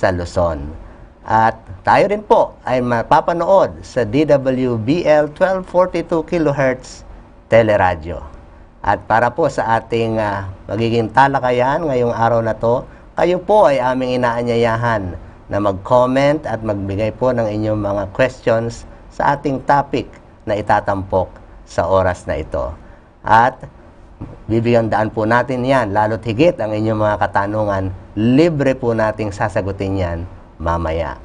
sa Luzon. At tayo rin po ay mapapanood sa DWBL 1242 kHz Teleradyo. At para po sa ating uh, magiging talakayan ngayong araw na to, kayo po ay aming inaanyayahan na mag-comment at magbigay po ng inyong mga questions sa ating topic na itatampok sa oras na ito. At bibigyan daan po natin yan, lalo't higit ang inyong mga katanungan libre po nating sasagutin yan mamaya.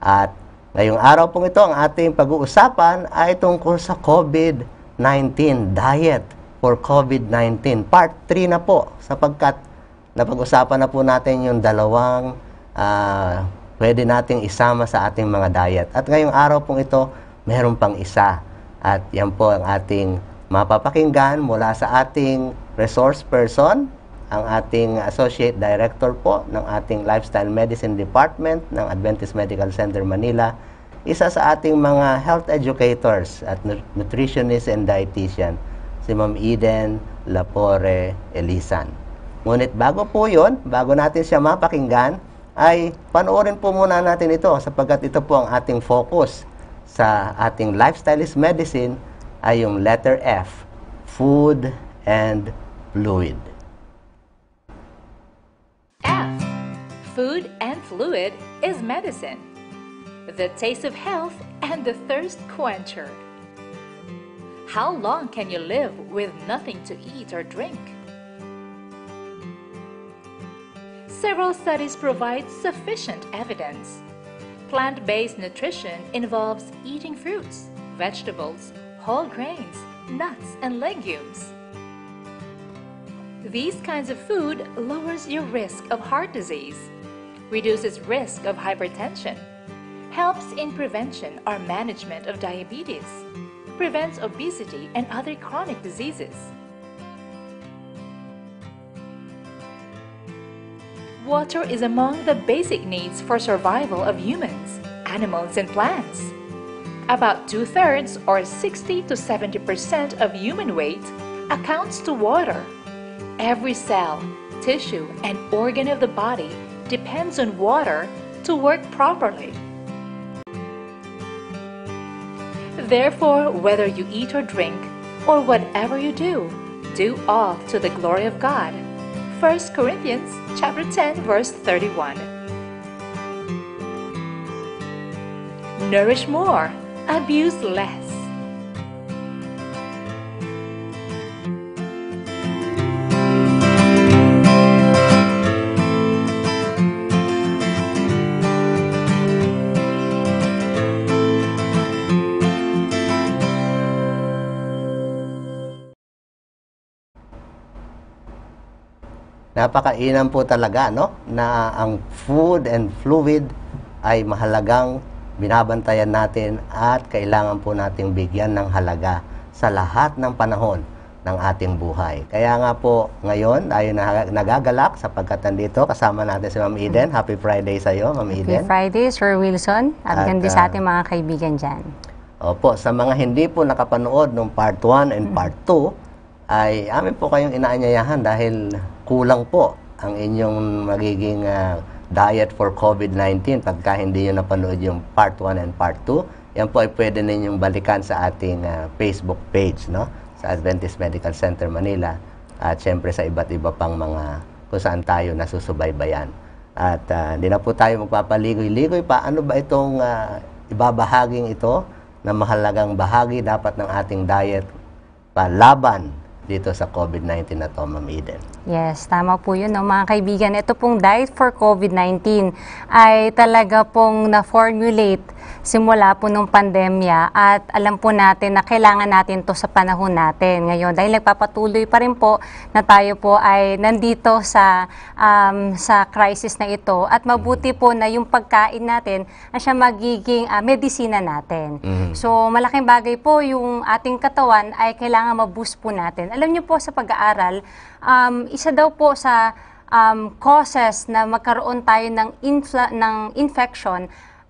At ngayong araw pong ito, ang ating pag-uusapan ay tungkol sa COVID-19 diet for COVID-19. Part 3 na po sapagkat napag-usapan na po natin yung dalawang uh, pwede nating isama sa ating mga diet. At ngayong araw pong ito, meron pang isa. At yan po ang ating mapapakinggan mula sa ating resource person, ang ating Associate Director po ng ating Lifestyle Medicine Department ng Adventist Medical Center Manila, isa sa ating mga health educators at nutritionist and dietitian, si Ma'am Eden Lapore Elisan. Ngunit bago po yon, bago natin siya mapakinggan, ay panoorin po muna natin ito sapagkat ito po ang ating focus sa ating lifestyle medicine ay yung letter F, food and fluid. food and fluid is medicine, the taste of health and the thirst quencher. How long can you live with nothing to eat or drink? Several studies provide sufficient evidence. Plant based nutrition involves eating fruits, vegetables, whole grains, nuts, and legumes. These kinds of food lowers your risk of heart disease reduces risk of hypertension, helps in prevention or management of diabetes, prevents obesity and other chronic diseases. Water is among the basic needs for survival of humans, animals, and plants. About two-thirds or 60 to 70% of human weight accounts to water. Every cell, tissue, and organ of the body depends on water to work properly. Therefore, whether you eat or drink, or whatever you do, do all to the glory of God. 1 Corinthians chapter 10 verse 31. Nourish more, abuse less. Napakainam po talaga no na ang food and fluid ay mahalagang binabantayan natin at kailangan po nating bigyan ng halaga sa lahat ng panahon ng ating buhay. Kaya nga po ngayon ay nagagalak sapagkat nandito kasama natin si Ma'am Eden. Happy Friday sa iyo, Ma'am Eden. Happy Friday, Sir Wilson. At, at ganda sa ah, ating mga kaibigan dyan. Opo, sa mga hindi po nakapanood ng part 1 and part 2, ay amin po kayong inaanyayahan dahil kulang po ang inyong magiging uh, diet for COVID-19 pagka hindi nyo napanood yung part 1 and part 2. Yan po ay pwede ninyong balikan sa ating uh, Facebook page, no? Sa Adventist Medical Center Manila at syempre sa iba't iba pang mga kung saan tayo nasusubaybayan. At uh, hindi na po tayo magpapaligoy-ligoy pa. Ano ba itong uh, ibabahaging ito na mahalagang bahagi dapat ng ating diet palaban dito sa COVID-19 na to, Ma'am Eden? Yes, tama po yun no, mga kaibigan. Ito pong diet for COVID-19 ay talaga pong na-formulate simula po nung pandemya at alam po natin na kailangan natin to sa panahon natin ngayon dahil nagpapatuloy pa rin po na tayo po ay nandito sa um, sa crisis na ito at mabuti po na yung pagkain natin ay siya magiging uh, medisina natin. Mm. So malaking bagay po yung ating katawan ay kailangan ma-boost po natin. Alam niyo po sa pag-aaral um, isa daw po sa um, causes na magkaroon tayo ng, infla- ng infection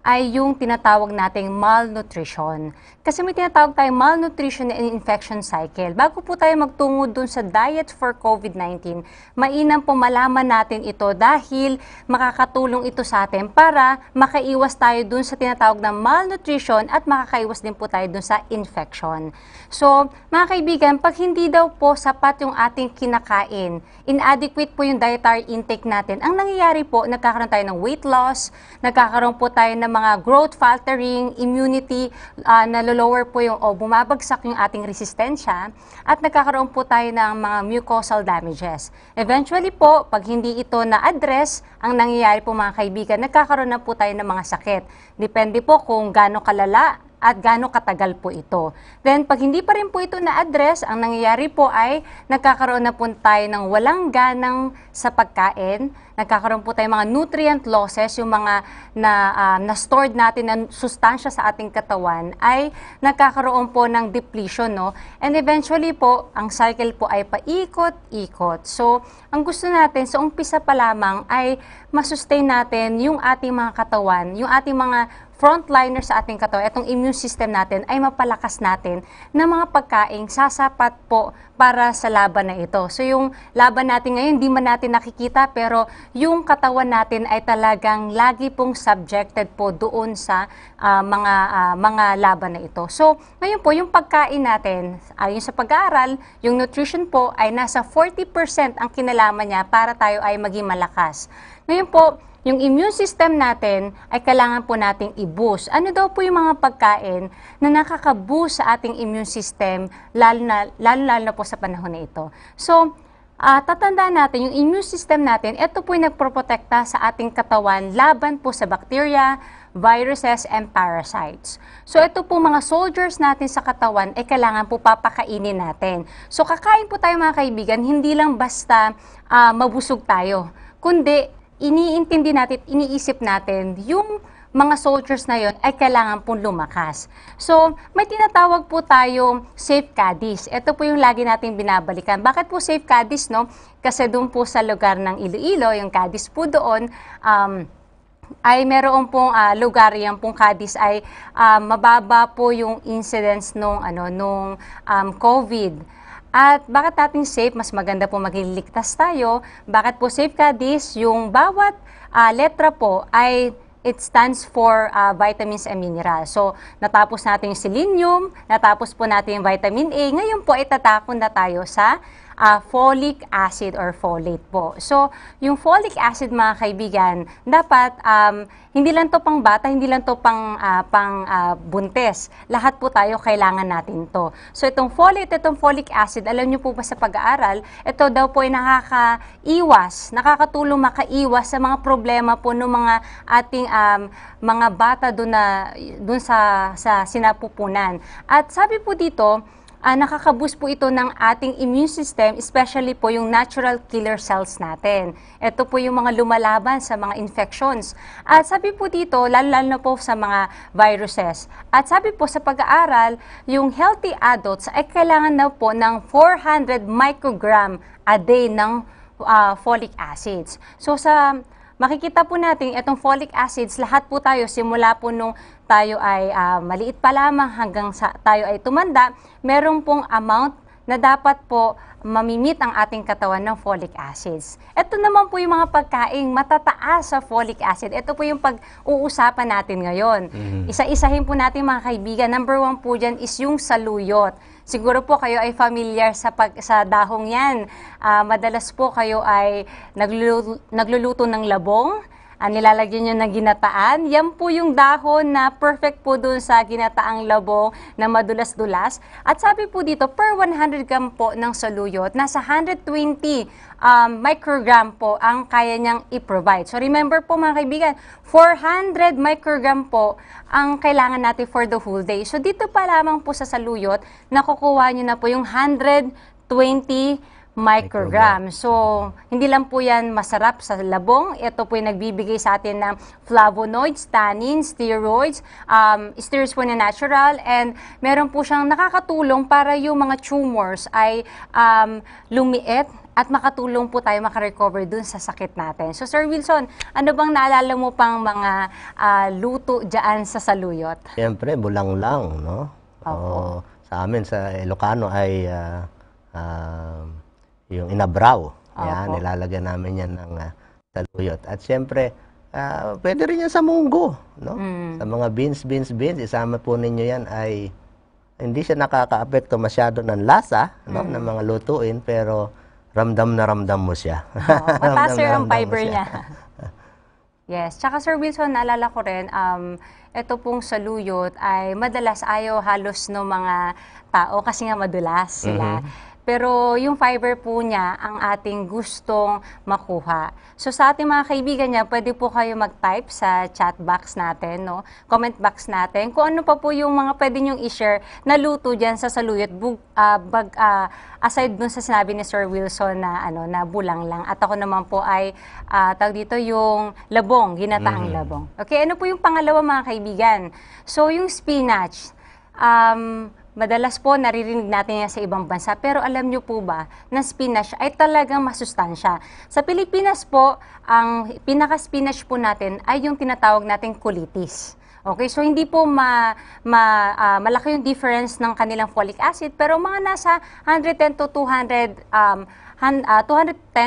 ay yung tinatawag nating malnutrition. Kasi may tinatawag tayong malnutrition and infection cycle. Bago po tayo magtungo dun sa diet for COVID-19, mainam po malaman natin ito dahil makakatulong ito sa atin para makaiwas tayo dun sa tinatawag na malnutrition at makakaiwas din po tayo dun sa infection. So, mga kaibigan, pag hindi daw po sapat yung ating kinakain, inadequate po yung dietary intake natin, ang nangyayari po, nagkakaroon tayo ng weight loss, nagkakaroon po tayo ng mga growth faltering, immunity uh, na lower po yung o bumabagsak yung ating resistensya at nagkakaroon po tayo ng mga mucosal damages. Eventually po, pag hindi ito na-address, ang nangyayari po mga kaibigan, nagkakaroon na po tayo ng mga sakit. Depende po kung gaano kalala at gaano katagal po ito. Then, pag hindi pa rin po ito na-address, ang nangyayari po ay nagkakaroon na po tayo ng walang ganang sa pagkain, nagkakaroon po tayo mga nutrient losses, yung mga na, uh, na stored natin na sustansya sa ating katawan ay nagkakaroon po ng depletion. No? And eventually po, ang cycle po ay paikot-ikot. So, ang gusto natin sa so umpisa pa lamang ay masustain natin yung ating mga katawan, yung ating mga frontliner sa ating katawan, itong immune system natin ay mapalakas natin na mga pagkain sasapat po para sa laban na ito. So yung laban natin ngayon, hindi man natin nakikita pero yung katawan natin ay talagang lagi pong subjected po doon sa uh, mga uh, mga laban na ito. So ngayon po yung pagkain natin, ayon sa pag-aaral, yung nutrition po ay nasa 40% ang kinalaman niya para tayo ay maging malakas. Ngayon po, yung immune system natin ay kailangan po nating i-boost. Ano daw po yung mga pagkain na nakaka-boost sa ating immune system, lalo na, lalo, na po sa panahon na ito. So, uh, tatandaan natin, yung immune system natin, ito po yung nagproprotekta sa ating katawan laban po sa bakterya, viruses, and parasites. So ito po mga soldiers natin sa katawan ay eh, kailangan po papakainin natin. So kakain po tayo mga kaibigan, hindi lang basta uh, mabusog tayo, kundi iniintindi natin, iniisip natin, yung mga soldiers na yon ay kailangan pong lumakas. So, may tinatawag po tayo safe caddies. Ito po yung lagi nating binabalikan. Bakit po safe caddies, no? Kasi doon po sa lugar ng Iloilo, yung caddies po doon, um, ay meron pong uh, lugar yan pong Cadiz ay uh, mababa po yung incidence nung ano nung um, COVID. At bakit natin safe? Mas maganda po magiligtas tayo. Bakit po safe ka? This, yung bawat uh, letra po ay it stands for uh, vitamins and minerals. So, natapos natin yung selenium, natapos po natin yung vitamin A. Ngayon po, itatapon na tayo sa uh, folic acid or folate po. So, yung folic acid mga kaibigan, dapat um, hindi lang to pang bata, hindi lang to pang, uh, pang uh, buntes. Lahat po tayo kailangan natin to. So, itong folate, itong folic acid, alam nyo po ba sa pag-aaral, ito daw po ay nakakaiwas, nakakatulong makaiwas sa mga problema po ng mga ating um, mga bata doon na doon sa sa sinapupunan. At sabi po dito, uh, nakakaboost po ito ng ating immune system, especially po yung natural killer cells natin. Ito po yung mga lumalaban sa mga infections. At sabi po dito, lalo-lalo po sa mga viruses. At sabi po sa pag-aaral, yung healthy adults ay kailangan na po ng 400 microgram a day ng uh, folic acids. So sa makikita po natin itong folic acids, lahat po tayo simula po nung tayo ay uh, maliit pa lamang hanggang sa tayo ay tumanda, meron pong amount na dapat po mamimit ang ating katawan ng folic acids. Ito naman po yung mga pagkaing matataas sa folic acid. Ito po yung pag-uusapan natin ngayon. Mm-hmm. Isa-isahin po natin mga kaibigan. Number one po dyan is yung saluyot. Siguro po kayo ay familiar sa, pag, sa dahong yan. Uh, madalas po kayo ay nagluluto, nagluluto ng labong, uh, nilalagyan nyo na ginataan. Yan po yung dahon na perfect po dun sa ginataang labong na madulas-dulas. At sabi po dito, per 100 gram po ng saluyot, nasa 120 um, microgram po ang kaya niyang i-provide. So remember po mga kaibigan, 400 microgram po ang kailangan natin for the whole day. So dito pa lamang po sa saluyot, nakukuha nyo na po yung 120 microgram microgram. So, hindi lang po yan masarap sa labong. Ito po yung nagbibigay sa atin ng flavonoids, tannins, steroids, um, steroids po na natural, and meron po siyang nakakatulong para yung mga tumors ay um, lumiit at makatulong po tayo makarecover dun sa sakit natin. So, Sir Wilson, ano bang naalala mo pang mga uh, luto dyan sa saluyot? Siyempre, bulang lang, no? Opo. Oh, sa amin, sa Ilocano ay... Uh, uh, yung inabraw. Yan, nilalagyan namin yan ng uh, ah, saluyot. At siyempre, uh, ah, pwede rin yan sa munggo. No? Mm. Sa mga beans, beans, beans, isama po ninyo yan ay hindi siya nakakaapekto masyado ng lasa no, mm. ng mga lutuin, pero ramdam na ramdam mo siya. Oh, mataas yung fiber niya. Yes. Tsaka Sir Wilson, naalala ko rin, um, ito pong saluyot ay madalas ayaw halos ng no mga tao kasi nga madulas sila. Mm-hmm. Pero yung fiber po niya ang ating gustong makuha. So sa ating mga kaibigan niya, pwede po kayo mag-type sa chat box natin, no? comment box natin, kung ano pa po yung mga pwede niyong i-share na luto dyan sa saluyot, bug, uh, ah, bag, uh, aside dun sa sinabi ni Sir Wilson na, ano, na bulang lang. At ako naman po ay, uh, tawag dito, yung labong, ginataang mm. labong. Okay, ano po yung pangalawa mga kaibigan? So yung spinach, um, Madalas po naririnig natin yan sa ibang bansa pero alam nyo po ba na spinach ay talagang masustansya. Sa Pilipinas po, ang pinaka-spinach po natin ay yung tinatawag nating kulitis. Okay, so hindi po ma, ma, uh, malaki yung difference ng kanilang folic acid pero mga nasa 110 to 200 um, 210 ah,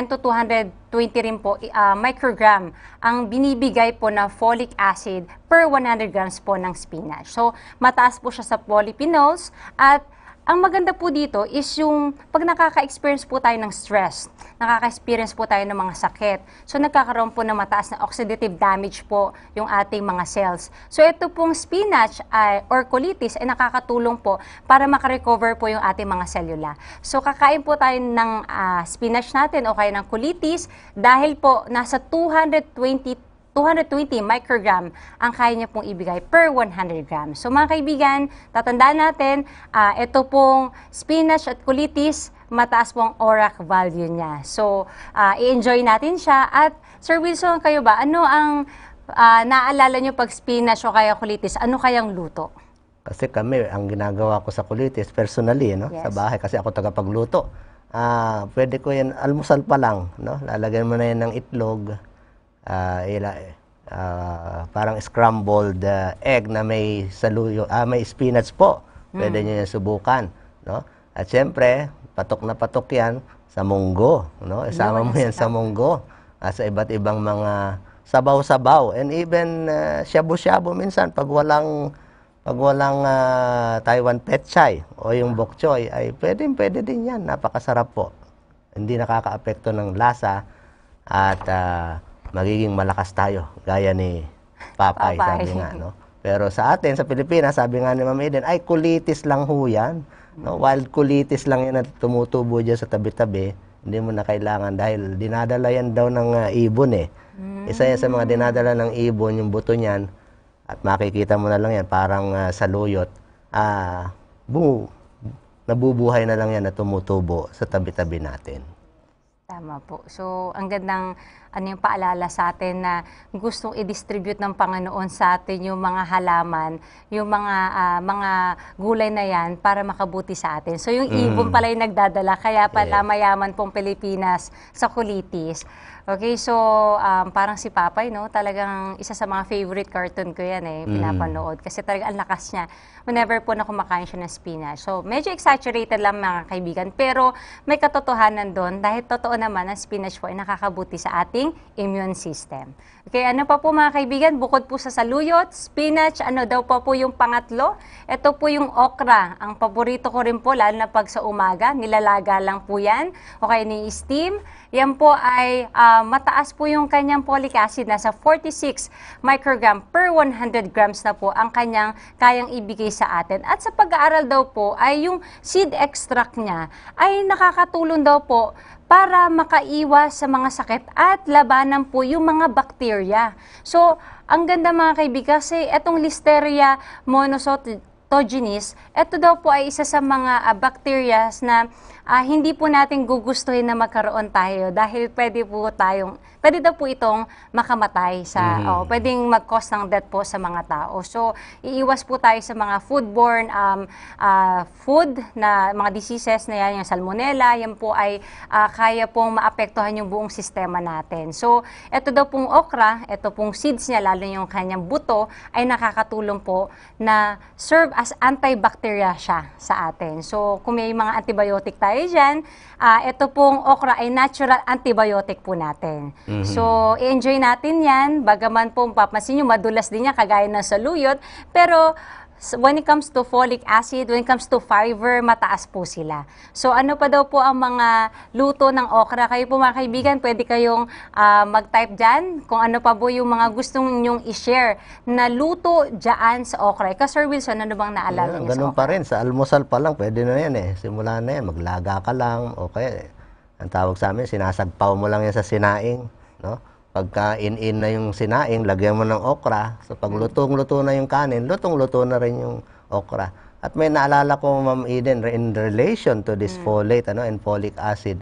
to 200 20 rin po uh, microgram ang binibigay po na folic acid per 100 grams po ng spinach. So, mataas po siya sa polyphenols at ang maganda po dito is yung pag nakaka-experience po tayo ng stress, nakaka-experience po tayo ng mga sakit, so nagkakaroon po ng mataas na oxidative damage po yung ating mga cells. So ito pong spinach ay, or colitis ay nakakatulong po para makarecover po yung ating mga selula. So kakain po tayo ng uh, spinach natin o kaya ng colitis dahil po nasa 220 220 microgram ang kaya niya pong ibigay per 100 grams. So mga kaibigan, tatandaan natin, uh, ito pong spinach at colitis, mataas po ang ORAC value niya. So uh, i-enjoy natin siya. At Sir Wilson, kayo ba, ano ang uh, naalala niyo pag spinach o kaya colitis? Ano kayang luto? Kasi kami, ang ginagawa ko sa colitis, personally, no? yes. sa bahay, kasi ako tagapagluto. Uh, pwede ko yan, almusal pa lang. No? Lalagyan mo na yan ng itlog uh, uh, parang scrambled uh, egg na may saluyo, ah, may spinach po. Pwede mm. niyo subukan, no? At siyempre, patok na patok 'yan sa munggo, no? Isama mo 'yan sa munggo, uh, sa iba't ibang mga sabaw-sabaw and even uh, shabu-shabu minsan pag walang pag walang uh, Taiwan petchay o yung bok choy ay pwede pwede din yan napakasarap po hindi nakakaapekto ng lasa at uh, magiging malakas tayo, gaya ni Papay, Papay. sabi nga, no? Pero sa atin, sa Pilipinas, sabi nga ni Ma'am Eden, ay kulitis lang ho yan. No? wild kulitis lang yan at tumutubo dyan sa tabi-tabi, hindi mo na kailangan dahil dinadala yan daw ng uh, ibon eh. Mm. Isa yan sa mga dinadala ng ibon, yung buto niyan, at makikita mo na lang yan, parang uh, saluyot. Ah, bu nabubuhay na lang yan na tumutubo sa tabi-tabi natin. Tama po. So, ang gandang ano yung paalala sa atin na gustong i-distribute ng Panginoon sa atin yung mga halaman, yung mga uh, mga gulay na yan para makabuti sa atin. So yung mm. ibon pala yung nagdadala kaya pala yeah. mayaman pong Pilipinas sa kulitis. Okay, so um, parang si Papay, no? Talagang isa sa mga favorite cartoon ko yan eh, mm-hmm. pinapanood. Mm. Kasi talaga ang lakas niya. Whenever po na kumakain siya ng spinach. So medyo exaggerated lang mga kaibigan. Pero may katotohanan doon dahil totoo naman ang spinach po ay nakakabuti sa ating immune system. Okay, ano pa po mga kaibigan? Bukod po sa saluyot, spinach, ano daw pa po yung pangatlo? Ito po yung okra. Ang paborito ko rin po, lalo na pag sa umaga, nilalaga lang po yan. Okay, ni-steam. Yan po ay... Uh, Ah, mataas po yung kanyang folic acid. Nasa 46 microgram per 100 grams na po ang kanyang kayang ibigay sa atin. At sa pag-aaral daw po ay yung seed extract niya ay nakakatulong daw po para makaiwas sa mga sakit at labanan po yung mga bakterya. So, ang ganda mga kaibigan kasi itong Listeria monocytogenes, ito daw po ay isa sa mga uh, ah, bacteria na uh, hindi po natin gugustuhin na magkaroon tayo dahil pwede po tayong, pwede daw po itong makamatay sa, mm. oh, pwedeng mag-cause ng death po sa mga tao. So, iiwas po tayo sa mga foodborne um, uh, food na mga diseases na yan, yung salmonella, yan po ay uh, kaya pong maapektuhan yung buong sistema natin. So, ito daw pong okra, ito pong seeds niya, lalo yung kanyang buto, ay nakakatulong po na serve as antibacteria siya sa atin. So, kung may mga antibiotic tayo, tayo dyan, uh, ito pong okra ay natural antibiotic po natin. Mm-hmm. So, i-enjoy natin yan. Bagaman po, papansin nyo, madulas din yan kagaya ng saluyot. Pero, So when it comes to folic acid, when it comes to fiber, mataas po sila. So ano pa daw po ang mga luto ng okra? Kayo po mga kaibigan, pwede kayong uh, mag-type dyan kung ano pa po yung mga gustong ninyong i-share na luto dyan sa okra. Ikaw, Sir Wilson, ano bang naalala yeah, niyo sa okra? pa rin. Sa almusal pa lang, pwede na yan eh. Simula na yan. Maglaga ka lang. Okay. Ang tawag sa amin, sinasagpaw mo lang yan sa sinaing. No? Pagka in-in na yung sinaing, lagyan mo ng okra. So pag lutong-luto na yung kanin, lutong-luto na rin yung okra. At may naalala ko, Ma'am Eden, in relation to this mm. folate ano, and folic acid,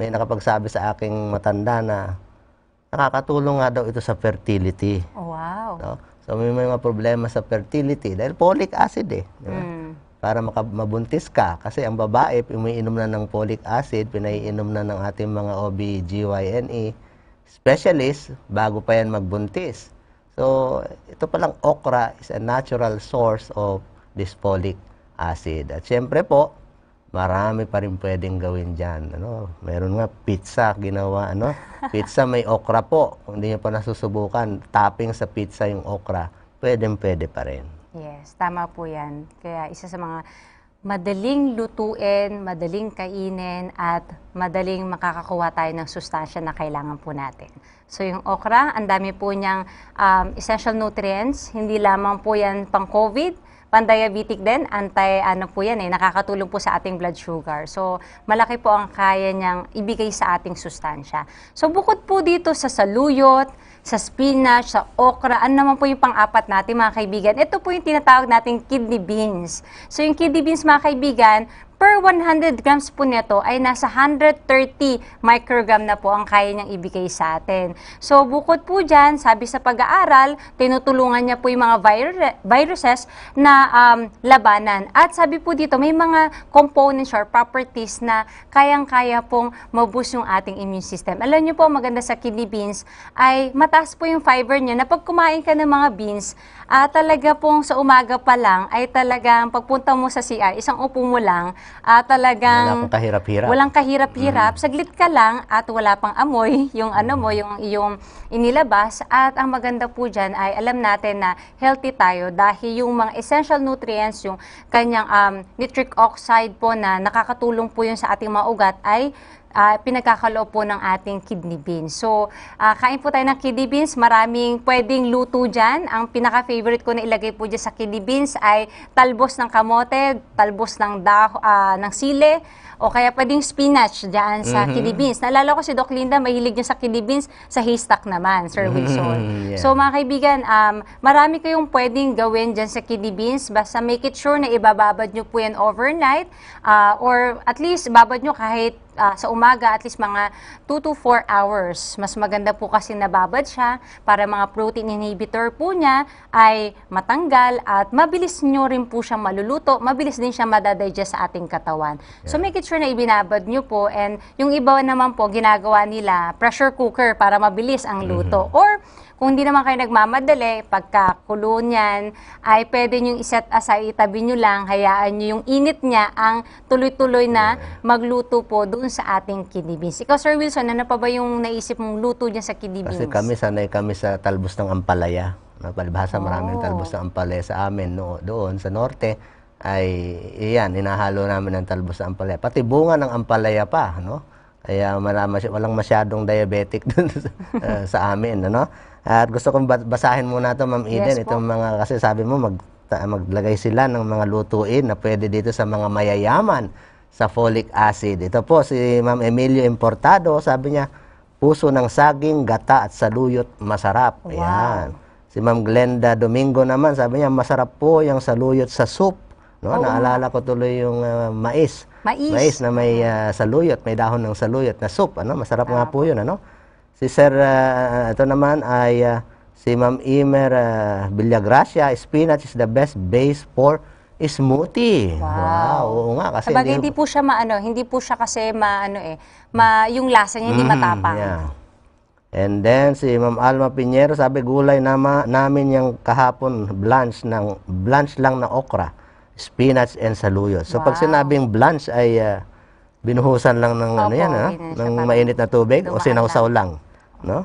may nakapagsabi sa aking matanda na nakakatulong nga daw ito sa fertility. Oh, wow. No? So may mga problema sa fertility dahil folic acid eh. Di ba? Mm. Para mabuntis ka. Kasi ang babae, umiinom na ng folic acid, pinaiinom na ng ating mga OBGYNE specialist bago pa yan magbuntis. So, ito palang okra is a natural source of dysfolic acid. At syempre po, marami pa rin pwedeng gawin dyan. Ano? Meron nga pizza ginawa. Ano? Pizza may okra po. Kung hindi nyo pa nasusubukan, topping sa pizza yung okra, pwedeng pwede pa rin. Yes, tama po yan. Kaya isa sa mga madaling lutuin, madaling kainin, at madaling makakakuha tayo ng sustansya na kailangan po natin. So yung okra, ang dami po niyang um, essential nutrients, hindi lamang po yan pang-COVID, pandiabetic din, anti ano po yan eh, nakakatulong po sa ating blood sugar. So, malaki po ang kaya niyang ibigay sa ating sustansya. So, bukod po dito sa saluyot, sa spinach, sa okra. Ano naman po yung pang-apat natin mga kaibigan? Ito po yung tinatawag nating kidney beans. So yung kidney beans mga kaibigan, per 100 grams po nito ay nasa 130 microgram na po ang kaya niyang ibigay sa atin. So bukod po dyan, sabi sa pag-aaral, tinutulungan niya po yung mga vir viruses na um, labanan. At sabi po dito, may mga components or properties na kayang-kaya pong mabus yung ating immune system. Alam niyo po, maganda sa kidney beans ay mataas po yung fiber niya na pag kumain ka ng mga beans, uh, talaga pong sa umaga pa lang ay talagang pagpunta mo sa CR, isang upo mo lang, uh, talagang... Wala kahirap-hirap. Walang kahirap-hirap. Mm. Saglit ka lang at wala pang amoy yung ano mo, yung iyong inilabas. At ang maganda po dyan ay alam natin na healthy tayo dahil yung mga essential nutrients, yung kanyang um, nitric oxide po na nakakatulong po yun sa ating mga ugat ay uh, pinagkakaloob po ng ating kidney beans. So, uh, kain po tayo ng kidney beans. Maraming pwedeng luto dyan. Ang pinaka-favorite ko na ilagay po dyan sa kidney beans ay talbos ng kamote, talbos ng, daho, uh, ng sile, o kaya pwedeng spinach dyan sa mm-hmm. kidney beans. Naalala ko si Doc Linda, mahilig niya sa kidney beans, sa haystack naman, Sir mm-hmm. Wilson. Mm-hmm. Yeah. So, mga kaibigan, um, marami kayong pwedeng gawin dyan sa kidney beans. Basta make it sure na ibababad nyo po yan overnight uh, or at least babad nyo kahit uh, sa umaga at least mga 2 to 4 hours. Mas maganda po kasi nababad siya para mga protein inhibitor po niya ay matanggal at mabilis nyo rin po siyang maluluto, mabilis din siya madadigest sa ating katawan. Yeah. So make it sure na ibinabad nyo po and yung iba naman po ginagawa nila pressure cooker para mabilis ang luto mm-hmm. or kung hindi naman kayo nagmamadali, pagka niyan, ay pwede nyo iset aside, itabi nyo lang, hayaan nyo yung init niya ang tuloy-tuloy na magluto po doon sa ating kidney beans. Ikaw, Sir Wilson, ano pa ba yung naisip mong luto niya sa kidney beans? Kasi kami, sanay kami sa talbos ng ampalaya. Palibhasa, oh. maraming talbos ng ampalaya sa amin no, doon sa norte ay iyan, hinahalo namin ng talbos ng ampalaya. Pati bunga ng ampalaya pa, no? Kaya wala masy- walang masyadong diabetic dun sa, uh, sa amin, ano? At gusto kong basahin muna ito, Ma'am Eden. Yes, Itong mga, kasi sabi mo, mag, maglagay sila ng mga lutuin na pwede dito sa mga mayayaman sa folic acid. Ito po, si Ma'am Emilio Importado, sabi niya, puso ng saging, gata at saluyot, masarap. Wow. Ayan. Si Ma'am Glenda Domingo naman, sabi niya, masarap po yung saluyot sa soup. No? Oh, Naalala ko tuloy yung uh, mais mais. Mais na may uh, ah, saluyot, may dahon ng saluyot na soup, ano? Masarap ah, nga po 'yun, ano? Si Sir uh, ito naman ay uh, si Ma'am Imer uh, Villagracia, spinach is the best base for smoothie. Wow. wow oo nga kasi Sabagay, hindi, hindi po siya maano, hindi po siya kasi maano eh, ma yung lasa niya hindi mm, matapang. Yeah. And then si Ma'am Alma Pinero sabi gulay na namin yung kahapon blanch ng blanch lang na okra spinach and saluyot. So wow. pag sinabing blanch ay uh, binuhusan lang ng ano Opo, ano yan, ha? Ah, ng mainit na tubig o sinawsaw lang. lang, no?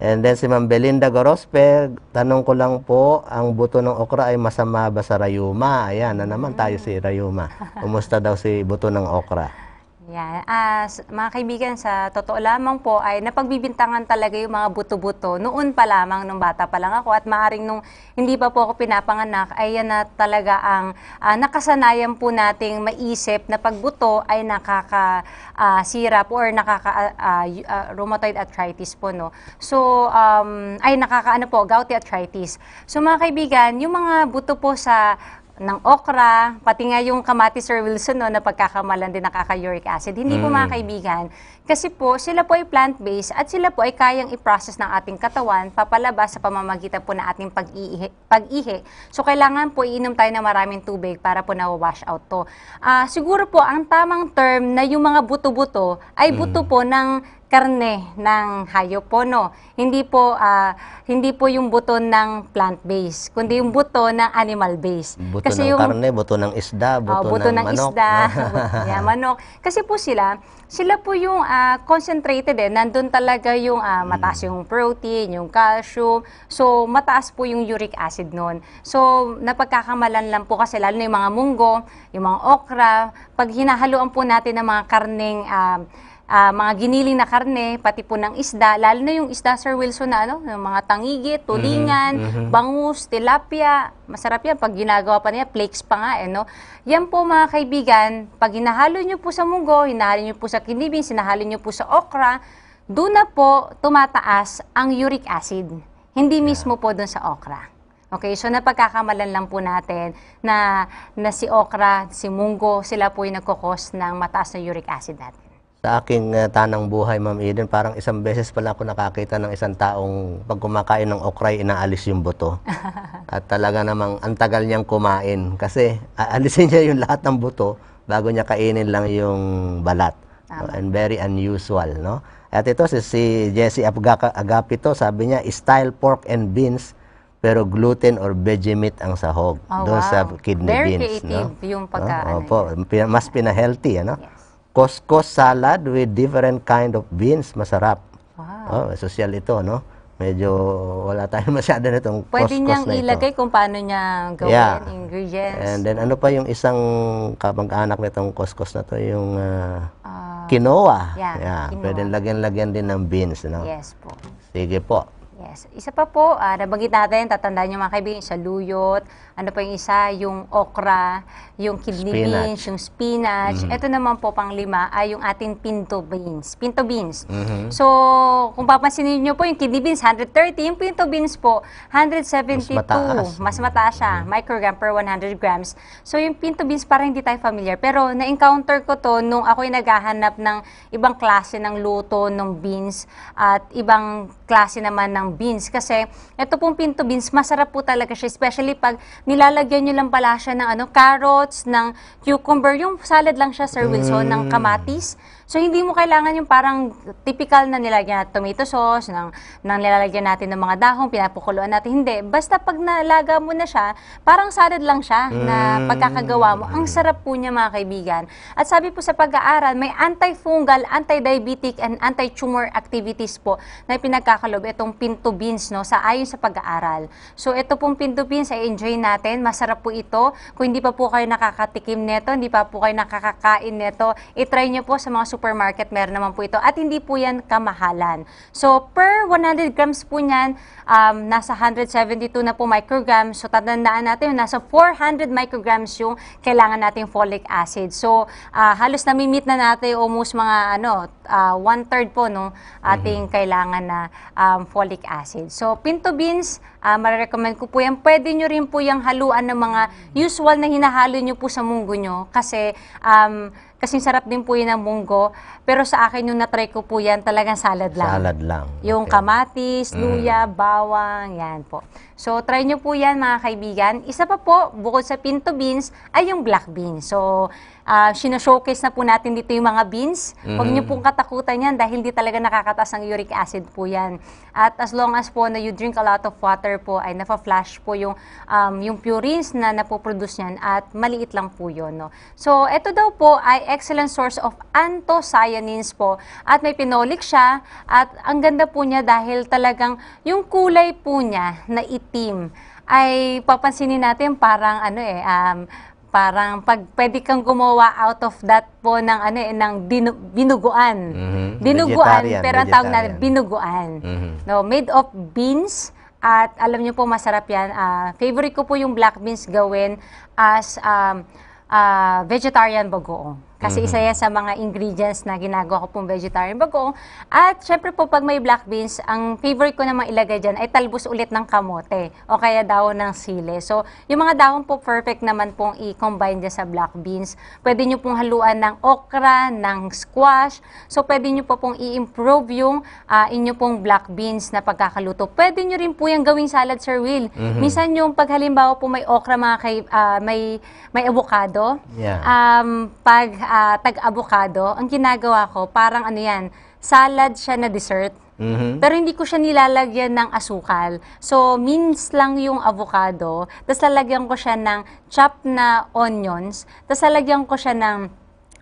And then si Ma'am Belinda Gorospe, tanong ko lang po, ang buto ng okra ay masama ba sa rayuma? Ayan, na naman tayo si rayuma. Kumusta daw si buto ng okra? Yan. Uh, mga kaibigan, sa totoo lamang po ay napagbibintangan talaga yung mga buto-buto. Noon pa lamang, nung bata pa lang ako at maaring nung hindi pa po ako pinapanganak, ay yan na talaga ang uh, nakasanayan po nating maisip na pagbuto ay nakakasira ah, uh, po or nakaka uh, uh, rheumatoid arthritis po. No? So, um, ay nakaka ano po, gouty arthritis. So mga kaibigan, yung mga buto po sa ng okra, pati nga yung kamatis Sir Wilson no, na pagkakamalan din ng uric acid. Hindi po Mm. mga kaibigan, kasi po sila po ay plant-based at sila po ay kayang i-process ng ating katawan papalabas sa pamamagitan po ng ating pag-ihi. pag-ihi. So kailangan po iinom tayo ng maraming tubig para po na-wash out to. Ah, siguro po ang tamang term na yung mga buto-buto ay mm. buto po ng karne ng hayop po no. Hindi po uh, hindi po yung buto ng plant-based, kundi yung buto ng animal-based. Buto Kasi ng yung, karne, buto ng isda, oh, buto, uh, buto ng, ng manok. isda, buto, yeah, manok. Kasi po sila, sila po yung uh, concentrated eh. Nandun talaga yung uh, mataas yung protein, yung calcium. So, mataas po yung uric acid noon. So, napagkakamalan lang po kasi lalo na yung mga munggo, yung mga okra, pag hinahaluan po natin ng mga karneng uh, uh, mga giniling na karne, pati po ng isda, lalo na yung isda, Sir Wilson, na ano, yung mga tangigit, tulingan, mm -hmm. bangus, tilapia, masarap yan pag ginagawa pa niya, flakes pa nga, eh, no? Yan po mga kaibigan, pag hinahalo nyo po sa munggo, hinahalo nyo po sa kinibing, sinahalo nyo po sa okra, doon na po tumataas ang uric acid. Hindi mismo po doon sa okra. Okay, so napagkakamalan lang po natin na, na si okra, si munggo, sila po yung nagkakos ng mataas na uric acid natin. Sa aking uh, tanang buhay, Ma'am Eden, parang isang beses pala ako nakakita ng isang taong pag kumakain ng okray, inaalis yung buto. At talaga namang ang tagal niyang kumain kasi aalisin niya yung lahat ng buto bago niya kainin lang yung balat. Tama. And very unusual, no? At ito si, si Jesse Agapito, sabi niya, style pork and beans pero gluten or veggie meat ang sahog oh, doon wow. sa kidney Very beans. Very creative no? yung pagkaano. No? Opo, yun. mas pina-healthy. Ano? Yes couscous salad with different kind of beans. Masarap. Wow. Oh, social ito, no? Medyo wala tayong masyado na itong Pwede niyang na ito. ilagay kung paano niya gawin, yeah. ingredients. And then ano pa yung isang kamag-anak nitong couscous na to, yung uh, uh, quinoa. Yeah, yeah. quinoa. Pwede lagyan-lagyan din ng beans. No? Yes po. Sige po. Yes. Isa pa po, uh, nabanggit natin, tatandaan niyo mga kaibigan, saluyot, ano pa yung isa? Yung okra, yung kidney spinach. beans, yung spinach. Mm-hmm. Ito naman po pang lima ay yung ating pinto beans. Pinto beans. Mm-hmm. So, kung papansinin niyo po, yung kidney beans, 130. Yung pinto beans po, 172. Mas mataas. Mas mataas siya. Mm-hmm. Microgram per 100 grams. So, yung pinto beans, parang hindi tayo familiar. Pero, na-encounter ko to nung ako ay naghahanap ng ibang klase ng luto ng beans at ibang klase naman ng beans. Kasi, ito pong pinto beans, masarap po talaga siya. Especially pag nilalagyan nyo lang pala siya ng ano, carrots, ng cucumber. Yung salad lang siya, Sir Wilson, mm. ng kamatis. So, hindi mo kailangan yung parang typical na nilalagyan natin tomato sauce, nang, nang nilalagyan natin ng mga dahon, pinapukuluan natin. Hindi. Basta pag nalaga mo na siya, parang salad lang siya na mm. pagkakagawa mo. Ang sarap po niya mga kaibigan. At sabi po sa pag-aaral, may antifungal, antidiabetic, and anti-tumor activities po na pinagkakalob itong pinto beans no, sa ayon sa pag-aaral. So, ito pong pinto beans ay enjoy natin. Masarap po ito. Kung hindi pa po kayo nakakatikim nito, hindi pa po kayo nakakakain nito, itry nyo po sa mga supermarket, meron naman po ito. At hindi po yan kamahalan. So, per 100 grams po niyan, um, nasa 172 na po micrograms. So, tatandaan natin, nasa 400 micrograms yung kailangan nating folic acid. So, uh, halos namimit na natin almost mga ano, uh, ah, one-third po no, ating mm-hmm. kailangan na um, folic acid. So, pinto beans, uh, ah, marirecommend ko po yan. Pwede nyo rin po yung haluan ng mga usual na hinahalo nyo po sa munggo nyo kasi um, kasi sarap din po yun ng munggo. Pero sa akin, yung natry ko po yan, talagang salad lang. Salad lang. Yung okay. kamatis, luya, mm. bawang, yan po. So, try nyo po yan mga kaibigan. Isa pa po, bukod sa pinto beans, ay yung black beans. So, uh, ah, sinashowcase na po natin dito yung mga beans. Huwag mm -hmm. nyo pong katakutan yan dahil di talaga nakakataas ang uric acid po yan. At as long as po na you drink a lot of water po, ay nafa-flash po yung, um, yung purines na napoproduce niyan at maliit lang po yun. No? So, ito daw po ay excellent source of anthocyanins po. At may pinolic siya at ang ganda po niya dahil talagang yung kulay po niya na itim team ay papansinin natin parang ano eh um, parang pag pwede kang gumawa out of that po ng ano eh, ng dinu, binuguan. Mm-hmm. Binuguan, vegetarian, pero ang tawag natin binuguan. Mm-hmm. No, made of beans at alam niyo po masarap 'yan. Uh, favorite ko po yung black beans gawin as um, uh, vegetarian bagoong. Kasi mm-hmm. isa sa mga ingredients na ginagawa ko pong vegetarian bago. At syempre po, pag may black beans, ang favorite ko naman ilagay dyan ay talbos ulit ng kamote o kaya dahon ng sile. So, yung mga dahon po, perfect naman pong i-combine dyan sa black beans. Pwede nyo pong haluan ng okra, ng squash. So, pwede nyo po pong i-improve yung uh, inyo pong black beans na pagkakaluto. Pwede nyo rin po yung gawing salad, Sir Will. Mm-hmm. Minsan yung paghalimbawa po may okra, mga kay, uh, may, may avocado. Yeah. Um, pag uh, tag-avocado, ang ginagawa ko, parang ano yan, salad siya na dessert. Mm-hmm. Pero hindi ko siya nilalagyan ng asukal. So, mince lang yung avocado. Tapos lalagyan ko siya ng chopped na onions. Tapos lalagyan ko siya ng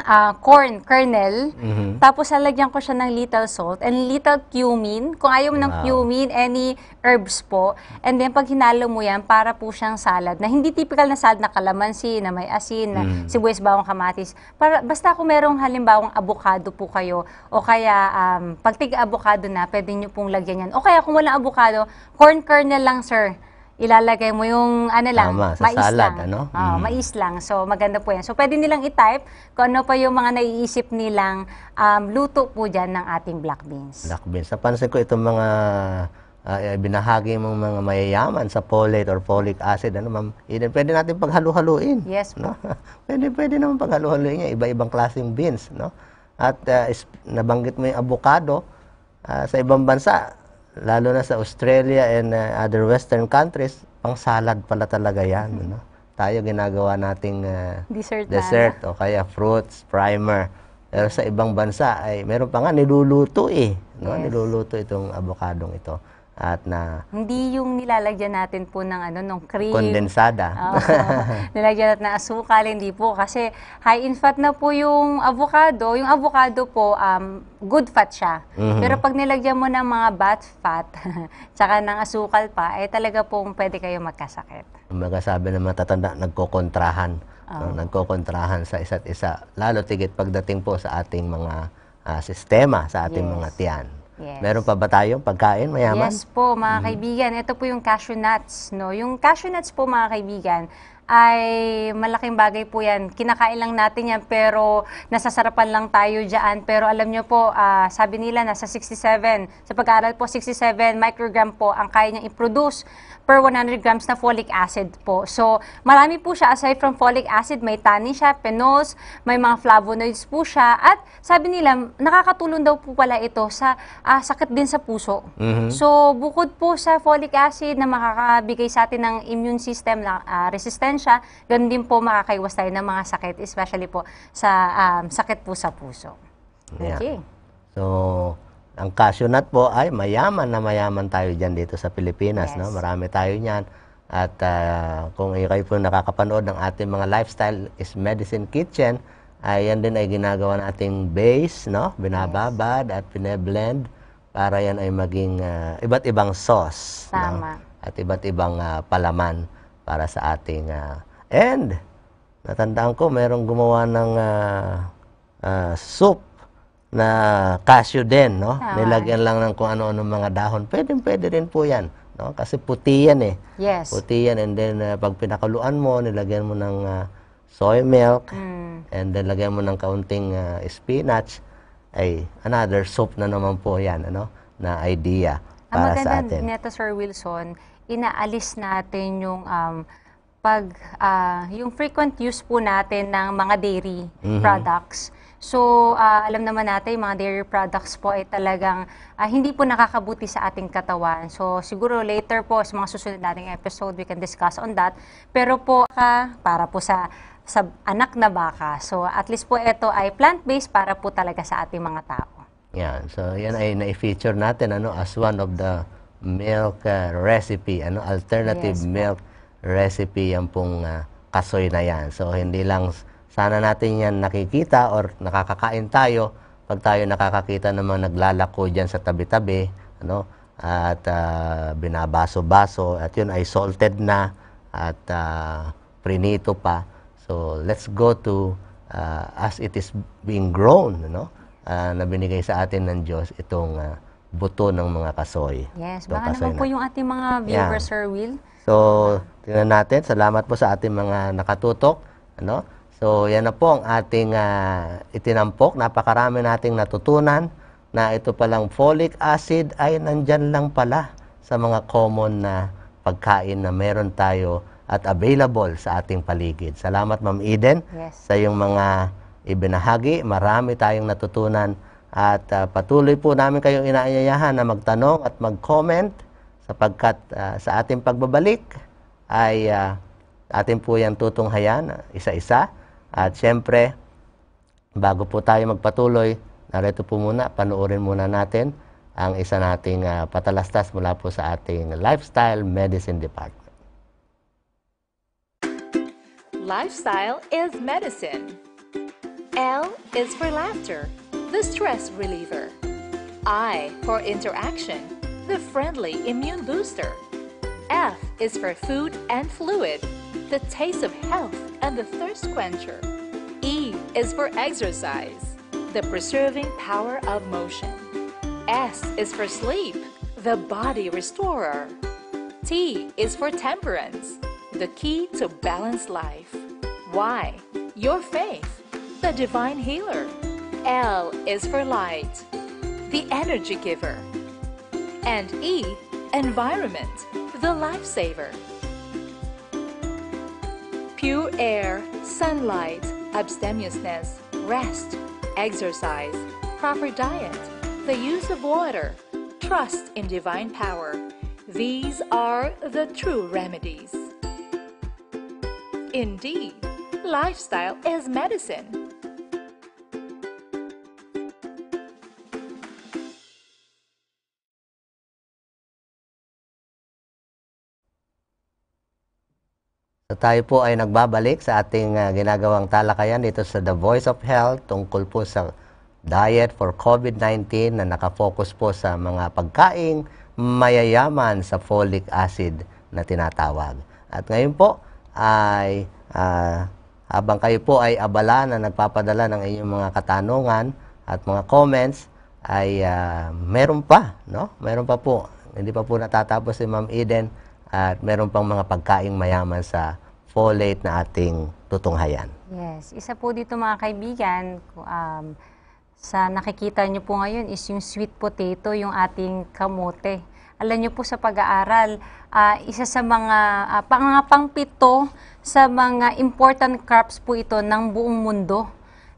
uh, corn, kernel. Mm-hmm. Tapos lalagyan ko siya ng little salt and little cumin. Kung ayaw mo ng wow. cumin, any herbs po. And then pag hinalo mo yan, para po siyang salad na hindi typical na salad na kalamansi, na may asin, na mm. sibuyas, bawang, kamatis. Para, basta kung merong halimbawang avocado po kayo o kaya um, pag tig avocado na, pwede nyo pong lagyan yan. O kaya kung walang avocado, corn kernel lang sir ilalagay mo yung ano lang, Tama, sa mais salad, lang. ano? Oo, Mm. mais lang. So maganda po yan. So pwede nilang i-type kung ano pa yung mga naiisip nilang um, luto po diyan ng ating black beans. Black beans. Napansin ko itong mga ah, eh, binahagi mong mga mayayaman sa folate or folic acid, ano ma'am, Eden, pwede natin paghalu-haluin. Yes po. No? pwede, pwede naman paghalu-haluin niya. Iba-ibang klaseng beans, no? At ah, is- nabanggit mo yung avocado. Ah, sa ibang bansa, lalo na sa Australia and uh, other western countries, pang salad pala talaga 'yan, mm-hmm. no? Tayo ginagawa nating uh, dessert, dessert ano? o kaya fruits, primer. Pero sa ibang bansa ay meron pa nga niluluto eh, no? Yes. Niluluto itong abokadong ito at na hindi yung nilalagyan natin po ng ano nung cream kondensada Oo. nilalagyan natin ng asukal hindi po kasi high in fat na po yung avocado yung avocado po um, good fat siya mm-hmm. pero pag nilagyan mo ng mga bad fat tsaka ng asukal pa eh talaga pong pwede kayo magkasakit magkasabi ng matatanda nagkokontrahan oh. Ah, no, nagkokontrahan sa isa't isa lalo tigit pagdating po sa ating mga uh, sistema sa ating yes. mga tiyan Yes. Meron pa ba tayong pagkain mayaman? Yes po, mga mm-hmm. kaibigan. Ito po yung cashew nuts. No? Yung cashew nuts po, mga kaibigan, ay malaking bagay po yan. Kinakain lang natin yan, pero nasasarapan lang tayo dyan. Pero alam nyo po, uh, sabi nila, nasa 67. Sa pag-aaral po, 67 microgram po ang kaya niyang i-produce per 100 grams na folic acid po. So, marami po siya aside from folic acid, may tannin siya, phenols, may mga flavonoids po siya at sabi nila nakakatulong daw po pala ito sa uh, sakit din sa puso. Mm-hmm. So, bukod po sa folic acid na makakabigay sa atin ng immune system na uh, resistensya, ganun din po makakaiwas tayo ng mga sakit, especially po sa um, sakit po sa puso. Okay. Yeah. So, ang cashew nut po ay mayaman na mayaman tayo dyan dito sa Pilipinas. Yes. No? Marami tayo niyan. At uh, kung kayo po nakakapanood ng ating mga lifestyle is medicine kitchen, ay yan din ay ginagawa nating base, no? binababad yes. at pineblend para yan ay maging uh, iba't ibang sauce. Tama. No? At iba't ibang uh, palaman para sa ating... Uh, and, natandaan ko, mayroong gumawa ng uh, uh, soup na cashew din, no? Tama. Ah. Nilagyan lang ng kung ano-ano mga dahon. Pwede, pwede rin po yan. No? Kasi puti yan eh. Yes. Puti yan. And then, uh, pag pinakaluan mo, nilagyan mo ng uh, soy milk. Mm. And then, lagyan mo ng kaunting uh, spinach. Ay, another soup na naman po yan, ano? Na idea para Ang sa atin. Ang neto, Sir Wilson, inaalis natin yung um, pag, uh, yung frequent use po natin ng mga dairy mm-hmm. products So, uh, alam naman natin, yung mga dairy products po ay talagang uh, hindi po nakakabuti sa ating katawan. So, siguro later po sa mga susunod nating episode, we can discuss on that. Pero po, uh, para po sa sa anak na baka. So, at least po ito ay plant-based para po talaga sa ating mga tao. Yan. So, yan ay na-feature natin ano, as one of the milk uh, recipe, ano, alternative yes, milk recipe yan pong uh, kasoy na yan. So, hindi lang sana natin yan nakikita or nakakakain tayo pag tayo nakakakita ng mga naglalako dyan sa tabi-tabi, ano, at uh, binabaso-baso, at yun ay salted na, at uh, prinito pa. So, let's go to uh, as it is being grown, no? Uh, na binigay sa atin ng Diyos itong uh, buto ng mga kasoy. Yes, baka kasoy naman na. po yung ating mga viewers, yeah. Sir Will. So, tingnan natin. Salamat po sa ating mga nakatutok. Ano? So, yan na po ang ating uh, itinampok. Napakarami nating natutunan na ito palang folic acid ay nandyan lang pala sa mga common na pagkain na meron tayo at available sa ating paligid. Salamat, Ma'am Eden, yes. sa iyong mga ibinahagi. Marami tayong natutunan at uh, patuloy po namin kayong inaanyayahan na magtanong at mag-comment sapagkat uh, sa ating pagbabalik ay uh, atin po yan tutunghayan isa-isa at siyempre, bago po tayo magpatuloy, narito po muna, panuorin muna natin ang isa nating uh, patalastas mula po sa ating Lifestyle Medicine Department. Lifestyle is medicine. L is for laughter, the stress reliever. I for interaction, the friendly immune booster. F is for food and fluid, the taste of health and the thirst quencher. E is for exercise, the preserving power of motion. S is for sleep, the body restorer. T is for temperance, the key to balanced life. Y, your faith, the divine healer. L is for light, the energy giver. And E, environment, the lifesaver pure air, sunlight, abstemiousness, rest, exercise, proper diet, the use of water, trust in divine power. These are the true remedies. Indeed, lifestyle is medicine. So tayo po ay nagbabalik sa ating uh, ginagawang talakayan dito sa The Voice of Health tungkol po sa diet for COVID-19 na nakafocus po sa mga pagkain mayayaman sa folic acid na tinatawag. At ngayon po ay uh, habang kayo po ay abala na nagpapadala ng inyong mga katanungan at mga comments ay uh, meron pa, no? Meron pa po. Hindi pa po natatapos si Ma'am Eden at meron pang mga pagkaing mayaman sa folate na ating tutunghayan. Yes. Isa po dito mga kaibigan, um, sa nakikita nyo po ngayon is yung sweet potato, yung ating kamote. Alam nyo po sa pag-aaral, uh, isa sa mga uh, ah, pang, pangpito sa mga important crops po ito ng buong mundo.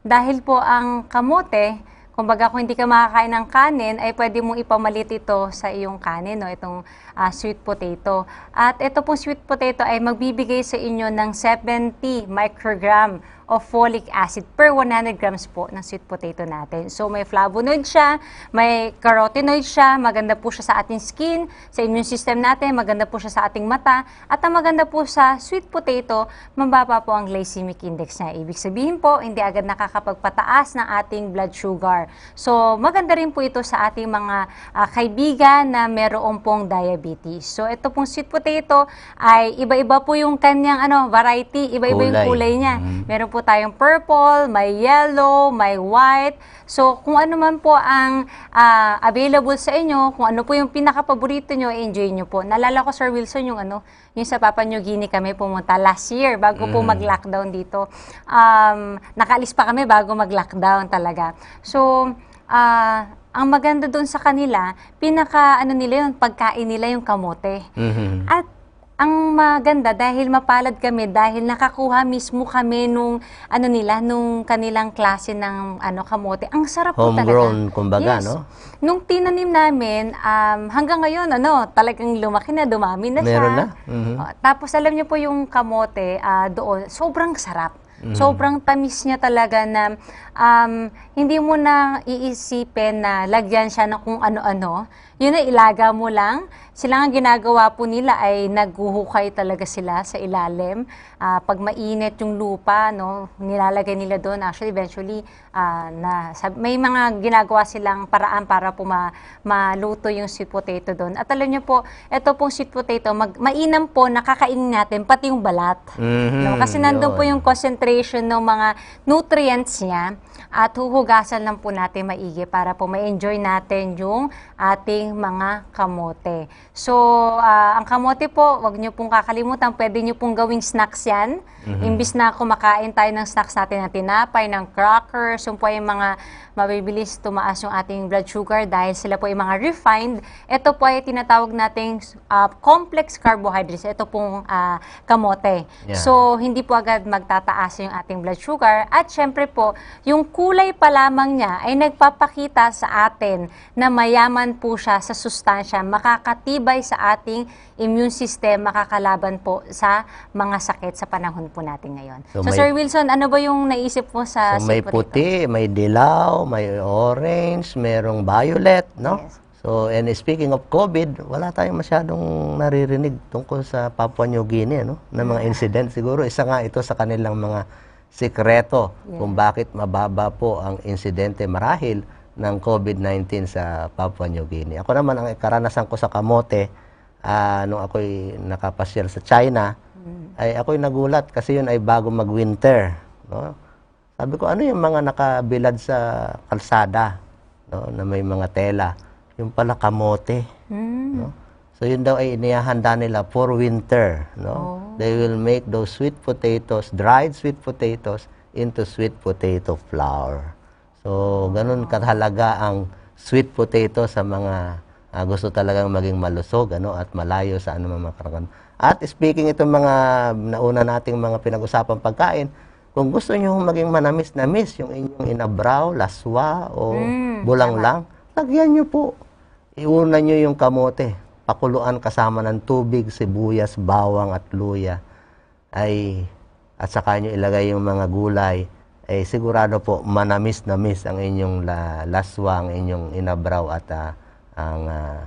Dahil po ang kamote, kung baga kung hindi ka makakain ng kanin, ay pwede mong ipamalit ito sa iyong kanin, no? itong uh, sweet potato. At ito pong sweet potato ay magbibigay sa inyo ng 70 microgram of folic acid per 100 grams po ng sweet potato natin. So may flavonoid siya, may carotenoid siya, maganda po siya sa ating skin, sa immune system natin, maganda po siya sa ating mata, at ang maganda po sa sweet potato, mababa po ang glycemic index niya. Ibig sabihin po, hindi agad nakakapagpataas ng ating blood sugar. So maganda rin po ito sa ating mga uh, kaibigan na meron pong diabetes. So ito pong sweet potato ay iba-iba po yung kanyang ano variety, iba-iba yung kulay niya. Mm-hmm. Meron po tayong purple, may yellow, may white. So, kung ano man po ang uh, available sa inyo, kung ano po yung pinaka-paborito nyo, enjoy nyo po. Nalala ko, Sir Wilson, yung ano, yung sa Papua New Guinea kami pumunta last year bago mm. po mag-lockdown dito. Um, nakaalis pa kami bago mag-lockdown talaga. So, uh, ang maganda doon sa kanila, pinaka ano nila yung pagkain nila yung kamote. Mm-hmm. At ang maganda dahil mapalad kami dahil nakakuha mismo kami nung ano nila nung kanilang klase ng ano kamote. Ang sarap Homegrown, po talaga. Homegrown kumbaga, yes. no? Nung tinanim namin, um, hanggang ngayon ano, talagang lumaki na, dumami na siya. Meron na. Mm-hmm. tapos alam niyo po yung kamote uh, doon, sobrang sarap. Mm-hmm. Sobrang tamis niya talaga na um, hindi mo na iisipin na lagyan siya ng kung ano-ano yun ay ilaga mo lang. Sila ang ginagawa po nila ay naghuhukay talaga sila sa ilalim. Uh, pag mainit yung lupa, no, nilalagay nila doon. Actually, eventually, uh, na, may mga ginagawa silang paraan para po ma, maluto yung sweet potato doon. At alam niyo po, ito pong sweet potato, mag, mainam po, nakakainin natin, pati yung balat. Mm-hmm, no? Kasi nandun yun. po yung concentration ng mga nutrients niya at huhugasan lang po natin maigi para po ma-enjoy natin yung ating mga kamote. So, uh, ang kamote po, wag nyo pong kakalimutan, pwede nyo pong gawing snacks yan. Mm-hmm. Imbis na kumakain tayo ng snacks natin na tinapay, ng crackers, yung po yung mga mabibilis tumaas yung ating blood sugar dahil sila po ay mga refined. Ito po ay tinatawag nating uh, complex carbohydrates. Ito pong uh, kamote. Yeah. So, hindi po agad magtataas yung ating blood sugar. At syempre po, yung kulay pa lamang niya ay nagpapakita sa atin na mayaman po siya sa sustansya, makakatibay sa ating immune system, makakalaban po sa mga sakit sa panahon po natin ngayon. So, so may, Sir Wilson, ano ba yung naisip mo sa so may puti, may dilaw, may orange, merong violet, no? Yes. So, and speaking of COVID, wala tayong masyadong naririnig tungkol sa Papua New Guinea, no? Na mga ah. incident siguro. Isa nga ito sa kanilang mga sikreto yeah. kung bakit mababa po ang insidente marahil ng COVID-19 sa Papua New Guinea. Ako naman, ang karanasan ko sa kamote, uh, nung ako'y nakapasyal sa China, mm. ay ako'y nagulat kasi yun ay bago mag-winter. No? Sabi ko, ano yung mga nakabilad sa kalsada no? na may mga tela? Yung pala kamote. Mm. No? So yun daw ay inihahanda nila for winter, no? Oh. They will make those sweet potatoes, dried sweet potatoes into sweet potato flour. So ganun oh. kahalaga ang sweet potato sa mga uh, gusto talagang maging malusog ano at malayo sa anumang makaroon. At speaking itong mga nauna nating mga pinag usapan pagkain, kung gusto niyo maging manamis-namis yung inyong inabraw, laswa o mm, bulanglang, lagyan niyo po. Iuna niyo yung kamote pakuluan kasama ng tubig, sibuyas, bawang at luya ay at saka nyo ilagay yung mga gulay ay sigurado po manamis namis ang inyong la, laswa, ang inyong inabraw at uh, ang uh,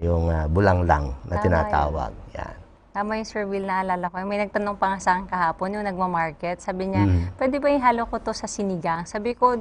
yung uh, bulanglang na Tama tinatawag. Yun. Yan. Tama yung Sir Will, naalala ko. May nagtanong pa nga sa akin kahapon, yung nagmamarket, sabi niya, mm. pwede ba ihalo ko to sa sinigang? Sabi ko,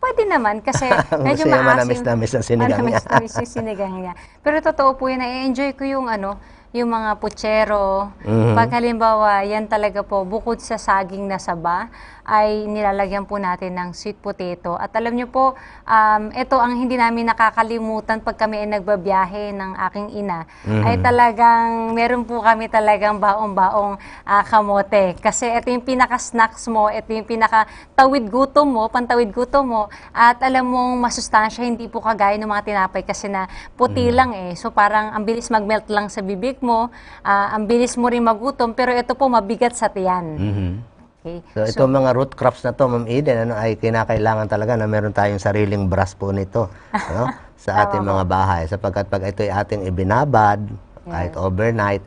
Pwede naman kasi medyo Masaya, maasim. Manamis namis ang sinigang niya. Manamis yung sinigang niya. Pero totoo po yun, na-enjoy ko yung ano, yung mga puchero. Mm-hmm. Pag halimbawa, yan talaga po, bukod sa saging na saba, ay nilalagyan po natin ng sweet potato. At alam nyo po, um, ito ang hindi namin nakakalimutan pag kami ay nagbabiyahe ng aking ina, mm-hmm. ay talagang meron po kami talagang baong-baong uh, kamote. Kasi ito yung pinaka-snacks mo, ito yung pinaka-tawid gutom mo, pantawid gutom mo, at alam mong masustansya, hindi po kagaya ng mga tinapay kasi na puti mm-hmm. lang eh. So parang ang bilis mag-melt lang sa bibig mo, uh, ang bilis mo rin magutom, pero ito po mabigat sa tiyan. Mm-hmm. Okay. So, so itong mga root crops na to, Ma'am Eden, ano, ay kinakailangan talaga na meron tayong sariling brass po nito no? sa ating mga bahay. Sapagkat pag ito ay ating ibinabad, yes. kahit overnight,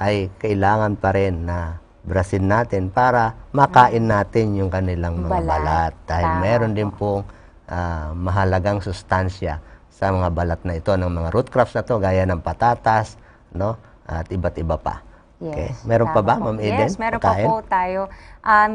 ay kailangan pa rin na brasin natin para makain natin yung kanilang mga balat. balat. Dahil Tama. meron din pong uh, mahalagang sustansya sa mga balat na ito ng mga root crops na to gaya ng patatas, no, at iba't iba pa. Yes, okay. Meron pa ba, Ma'am Eden? Yes, meron Pakain? pa po tayo. Um,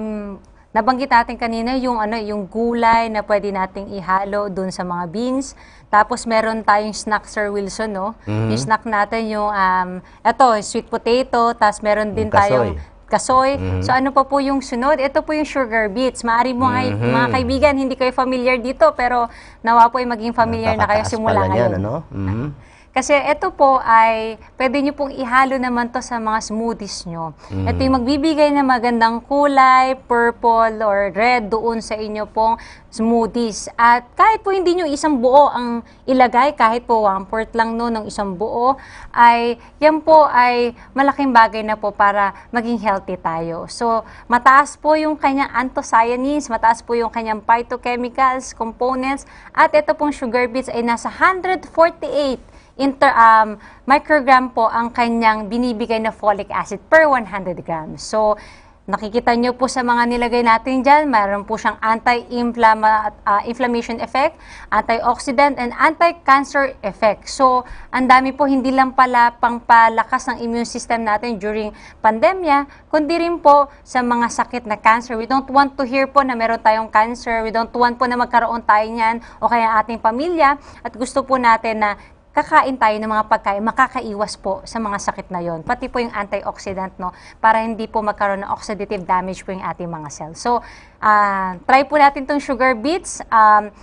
nabanggit natin kanina yung ano, yung gulay na pwede nating ihalo dun sa mga beans. Tapos meron tayong snack Sir Wilson, no? Mm-hmm. Yung snack natin yung um eto, sweet potato, tapos meron din mm, tayo kasoy. Mm-hmm. So ano pa po yung sunod? Ito po yung sugar beets. Maari mo mm-hmm. mga kaibigan, hindi kayo familiar dito, pero nawa po ay maging familiar na kayo simula ngayon. Yan, ano? mm-hmm. Kasi ito po ay pwede nyo pong ihalo naman to sa mga smoothies nyo. Mm. Ito yung mm. magbibigay ng magandang kulay, purple or red doon sa inyo pong smoothies. At kahit po hindi nyo isang buo ang ilagay, kahit po one fourth lang no ng isang buo, ay yan po ay malaking bagay na po para maging healthy tayo. So mataas po yung kanyang anthocyanins, mataas po yung kanyang phytochemicals, components, at ito pong sugar beets ay nasa 148 inter, um, microgram po ang kanyang binibigay na folic acid per 100 grams. So, nakikita nyo po sa mga nilagay natin dyan, mayroon po siyang anti-inflammation ah, uh, effect, antioxidant, and anti-cancer effect. So, ang dami po hindi lang pala pangpalakas ng immune system natin during pandemya, kundi rin po sa mga sakit na cancer. We don't want to hear po na meron tayong cancer. We don't want po na magkaroon tayo niyan o kaya ating pamilya. At gusto po natin na kakain tayo ng mga pagkain, makakaiwas po sa mga sakit na yon. Pati po yung antioxidant, no? Para hindi po magkaroon ng oxidative damage po yung ating mga cells. So, uh, try po natin tong sugar beets. Um,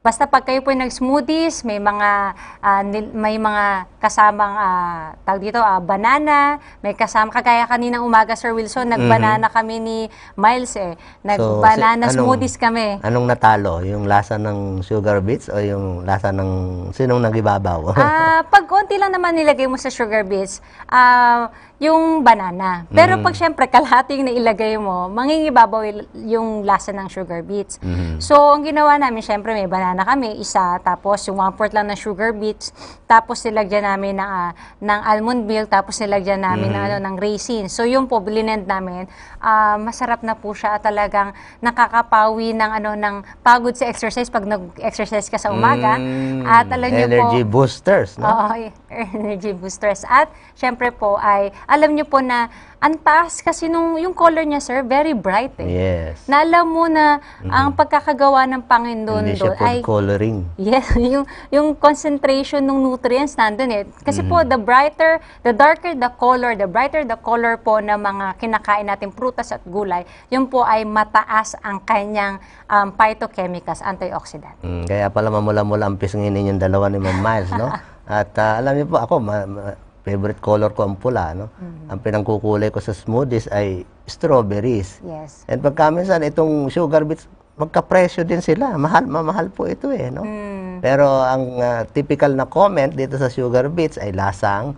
Basta pag kayo po nag-smoothies, may mga uh, may mga kasamang uh, ah, tag dito uh, banana, may kasama kagaya kanina umaga Sir Wilson mm-hmm. nagbanana mm-hmm. kami ni Miles eh. Nagbanana so, si, smoothies kami. Anong natalo? Yung lasa ng sugar beets o yung lasa ng sinong nagibabaw? Ah, uh, pag konti lang naman nilagay mo sa sugar beets, ah uh, yung banana. Pero mm. pag siyempre kalahating na ilagay mo, mangingibabaw yung lasa ng sugar beets. Mm. So, ang ginawa namin, siyempre may banana kami, isa, tapos yung one fourth lang ng sugar beets, tapos nilagyan namin ng, uh, ah, ng almond milk, tapos nilagyan namin mm. ng, mm-hmm. ano, ng raisin. So, yung po, bilinend namin, uh, masarap na po siya at talagang nakakapawi ng, ano, ng pagod sa exercise pag nag-exercise ka sa umaga. Mm. At alam niyo po... Energy boosters, no? Oo, energy boosters. At, siyempre po, ay alam niyo po na ang taas kasi nung yung color niya sir very bright eh. Yes. Na alam mo na mm-hmm. ang pagkakagawa ng Panginoon doon ay coloring. Yes, yung yung concentration ng nutrients nandoon eh. Kasi mm-hmm. po the brighter, the darker the color, the brighter the color po ng mga kinakain natin prutas at gulay, yun po ay mataas ang kanyang um, phytochemicals, antioxidant. Mm, kaya pala mamula-mula ang pisngin ninyong dalawa ni Ma'am Miles, no? at uh, alam niyo po ako ma- ma- favorite color ko ang pula, no? Mm-hmm. Ang pinangkukulay ko sa smoothies ay strawberries. Yes. And pagka minsan itong sugar beets, magkapresyo din sila. Mahal, mamahal po ito eh, no? Mm. Pero ang uh, typical na comment dito sa sugar beets ay lasang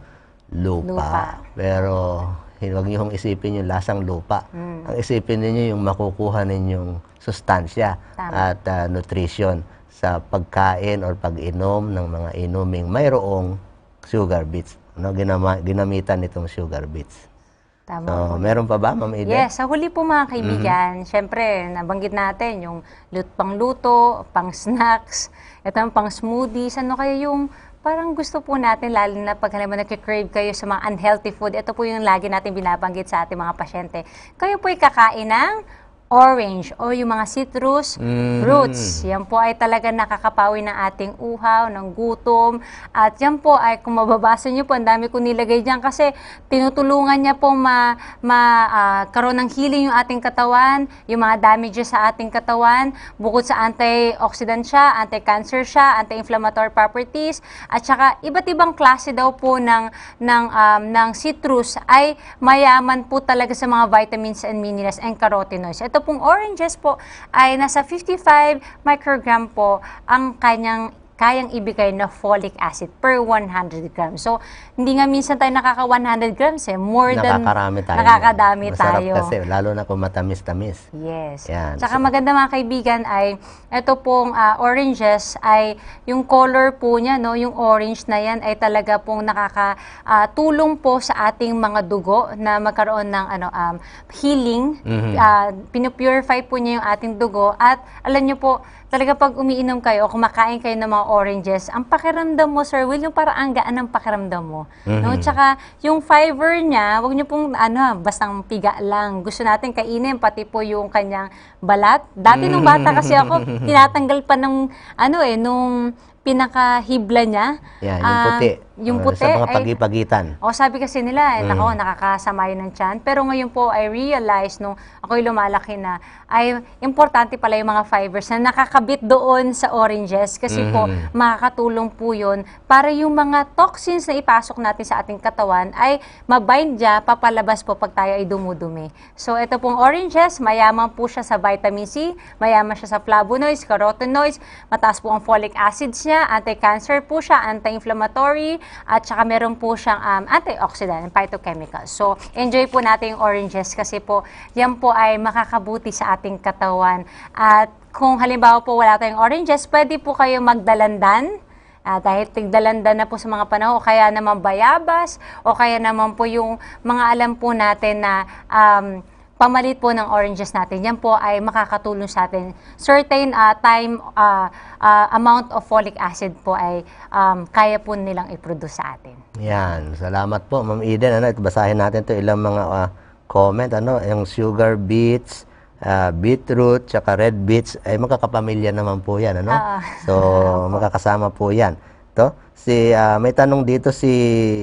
lupa. lupa. Pero huwag eh, niyo hong isipin yung lasang lupa. Mm. Ang isipin niyo yung makukuha ninyong sustansya at uh, nutrition sa pagkain or pag-inom ng mga inuming mayroong sugar beets no, ginama, ginamitan nitong sugar beets. Tama so, meron pa ba, Ma'am Ida? Yes, sa huli po mga kaibigan, mm-hmm. syempre, nabanggit natin yung lut pang luto, pang snacks, ito ang pang smoothies, ano kaya yung parang gusto po natin, lalo na pag halimbawa nagkikrave kayo sa mga unhealthy food, ito po yung lagi natin binabanggit sa ating mga pasyente. Kayo po'y kakain ng orange o yung mga citrus mm. Mm-hmm. fruits. Yan po ay talaga nakakapawi ng ating uhaw, ng gutom. At yan po ay kung mababasa niyo po, ang dami ko nilagay diyan kasi tinutulungan niya po ma, ma uh, ng healing yung ating katawan, yung mga damages sa ating katawan. Bukod sa antioxidant siya, anti-cancer siya, anti-inflammatory properties, at saka iba't ibang klase daw po ng ng um, ng citrus ay mayaman po talaga sa mga vitamins and minerals and carotenoids. Ito pong oranges po ay nasa 55 microgram po ang kanyang kayang ibigay na folic acid per 100 grams. So, hindi nga minsan tayo nakaka 100 grams eh. More than... Nakakarami tayo. Nakakadami Masarap tayo. kasi, lalo na kung matamis-tamis. Yes. Yan. Tsaka so, maganda mga kaibigan ay, ito pong uh, oranges ay, yung color po niya, no, yung orange na yan ay talaga pong nakakatulong ah, uh, po sa ating mga dugo na magkaroon ng ano um, healing. Mm-hmm. Uh, pinupurify po niya yung ating dugo at alam niyo po, talaga pag umiinom kayo o kumakain kayo ng mga oranges, ang pakiramdam mo, Sir Will, yung parang ang gaan ng pakiramdam mo. Mm-hmm. No? Tsaka yung fiber niya, wag niyo pong ano, bastang piga lang. Gusto natin kainin, pati po yung kanyang balat. Dati nung bata kasi ako, tinatanggal pa ng ano eh, nung pinakahibla niya. Yeah, yung uh, puti. Yung puti Sa mga ay- eh, pagipagitan. O oh, sabi kasi nila, eh, mm. ako nakakasama yun ng tiyan. Pero ngayon po, I realize nung ako'y lumalaki na, ay importante pala yung mga fibers na nakakabit doon sa oranges kasi po, mm-hmm. makakatulong po yun para yung mga toxins na ipasok natin sa ating katawan ay mabind niya papalabas po pag tayo ay dumudumi. So, ito pong oranges, mayaman po siya sa vitamin C, mayaman siya sa flavonoids, carotenoids, mataas po ang folic acids niya, anti-cancer po siya, anti-inflammatory, at saka meron po siyang um, antioxidant and phytochemicals. So, enjoy po natin yung oranges kasi po, yan po ay makakabuti sa ating katawan. At kung halimbawa po wala tayong oranges, pwede po kayo magdalandan. Uh, dahil tigdalanda na po sa mga panahon, o kaya naman bayabas, o kaya naman po yung mga alam po natin na um, pamalit po ng oranges natin. Yan po ay makakatulong sa atin. Certain uh, time uh, uh, amount of folic acid po ay um, kaya po nilang i-produce sa atin. Yan. Salamat po, Ma'am Eden. Ano, basahin natin to ilang mga uh, comment. Ano, yung sugar beets, uh, beetroot, tsaka red beets, ay magkakapamilya naman po yan. Ano? Uh, so, makakasama po yan. To, si uh, may tanong dito si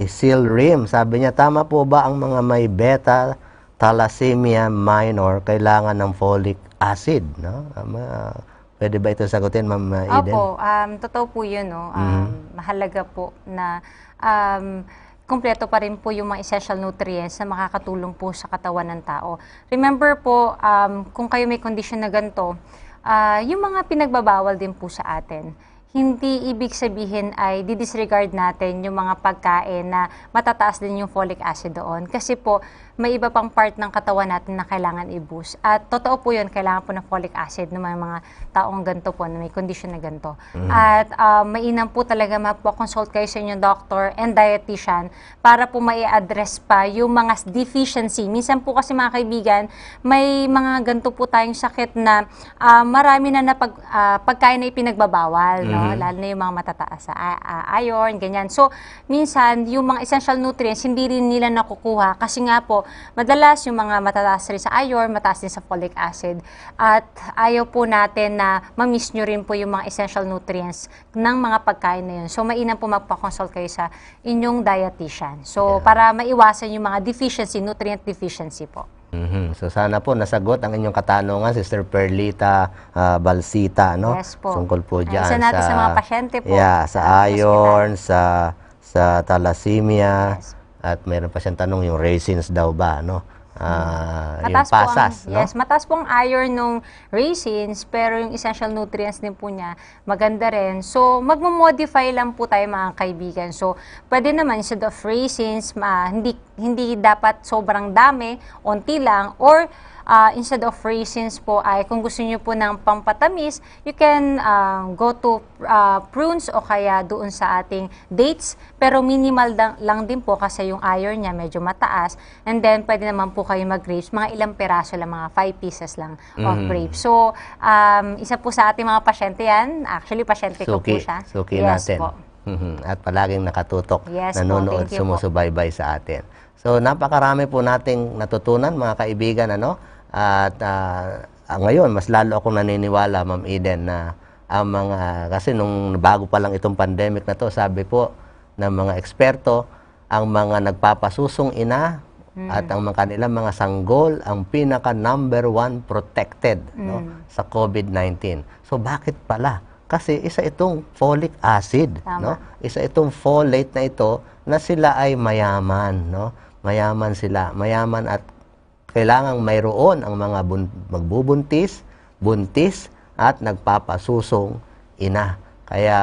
Sil Rim, sabi niya tama po ba ang mga may beta thalassemia minor, kailangan ng folic acid. No? Um, uh, pwede ba ito sagutin, Ma'am ah, Eden? Opo, um, totoo po yun. No? Um, mm-hmm. Mahalaga po na um, kumpleto pa rin po yung mga essential nutrients na makakatulong po sa katawan ng tao. Remember po, um, kung kayo may condition na ganito, uh, yung mga pinagbabawal din po sa atin, hindi ibig sabihin ay di-disregard natin yung mga pagkain na matataas din yung folic acid doon. Kasi po, may iba pang part ng katawan natin na kailangan i-boost. At totoo po yun, kailangan po ng folic acid ng mga, mga taong ganito po, na may condition na ganito. Mm. At uh, mainam po talaga mapapakonsult kayo sa inyong doctor and dietitian para po mai-address pa yung mga deficiency. Minsan po kasi mga kaibigan, may mga ganito po tayong sakit na uh, marami na napag, uh, pagkain na ipinagbabawal, mm. no? Mm-hmm. lalo na yung mga matataas sa uh, iron, ganyan. So, minsan, yung mga essential nutrients, hindi rin nila nakukuha kasi nga po, madalas yung mga matataas rin sa iron, mataas din sa folic acid. At ayaw po natin na ma-miss nyo rin po yung mga essential nutrients ng mga pagkain na yun. So, mainam po magpa-consult kayo sa inyong dietitian. So, yeah. para maiwasan yung mga deficiency, nutrient deficiency po. Mm-hmm. So sana po nasagot ang inyong katanungan, Sister Perlita uh, Balsita, no? Yes po. Tungkol po diyan sa natin sa mga pasyente po. Yeah, sa, iron, sa sa thalassemia, yes. At mayroon pa siyang tanong yung raisins daw ba, no? Uh, yung pasas, po ang, no? Yes, mataas pong ang iron ng raisins, pero yung essential nutrients din po niya, maganda rin. So, magmo-modify lang po tayo mga kaibigan. So, pwede naman instead of raisins, uh, hindi, hindi dapat sobrang dami, onti lang, or uh, instead of raisins po ay kung gusto niyo po ng pampatamis, you can uh, go to uh, prunes o kaya doon sa ating dates. Pero minimal lang, lang din po kasi yung iron niya medyo mataas. And then pwede naman po kayo mag-grapes. Mga ilang piraso lang, mga 5 pieces lang mm. of mm-hmm. grapes. So um, isa po sa ating mga pasyente yan. Actually, pasyente ko po siya. Suki yes, natin. Po. Mm-hmm. At palaging nakatutok, yes, nanonood, po, sumusubaybay po. sa atin. So napakarami po nating natutunan mga kaibigan ano at uh, ngayon, mas lalo akong naniniwala, Ma'am Eden, na ang mga, kasi nung bago pa lang itong pandemic na to, sabi po ng mga eksperto, ang mga nagpapasusong ina hmm. at ang mga kanilang mga sanggol, ang pinaka number one protected mm. no, hmm. sa COVID-19. So bakit pala? Kasi isa itong folic acid, no? Isa itong folate na ito na sila ay mayaman, no? Mayaman sila, mayaman at Kailangang mayroon ang mga bun- magbubuntis, buntis, at nagpapasusong ina. Kaya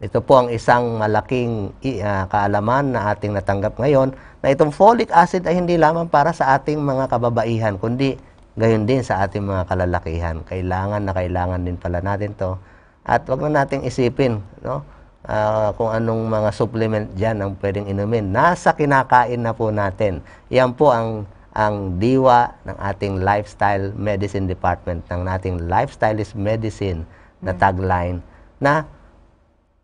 ito po ang isang malaking uh, kaalaman na ating natanggap ngayon na itong folic acid ay hindi lamang para sa ating mga kababaihan kundi gayon din sa ating mga kalalakihan. Kailangan na kailangan din pala natin to. At wag na nating isipin no? Uh, kung anong mga supplement dyan ang pwedeng inumin. Nasa kinakain na po natin. Yan po ang ang diwa ng ating lifestyle medicine department, ng nating lifestyle is medicine na mm. tagline na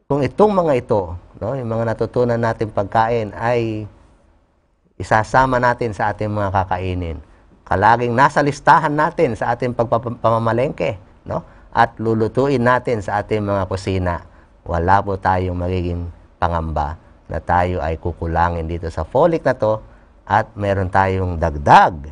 kung itong mga ito, no, yung mga natutunan natin pagkain ay isasama natin sa ating mga kakainin. Kalaging nasa listahan natin sa ating pagpamamalengke, no? At lulutuin natin sa ating mga kusina. Wala po tayong magiging pangamba na tayo ay kukulangin dito sa folic na to at meron tayong dagdag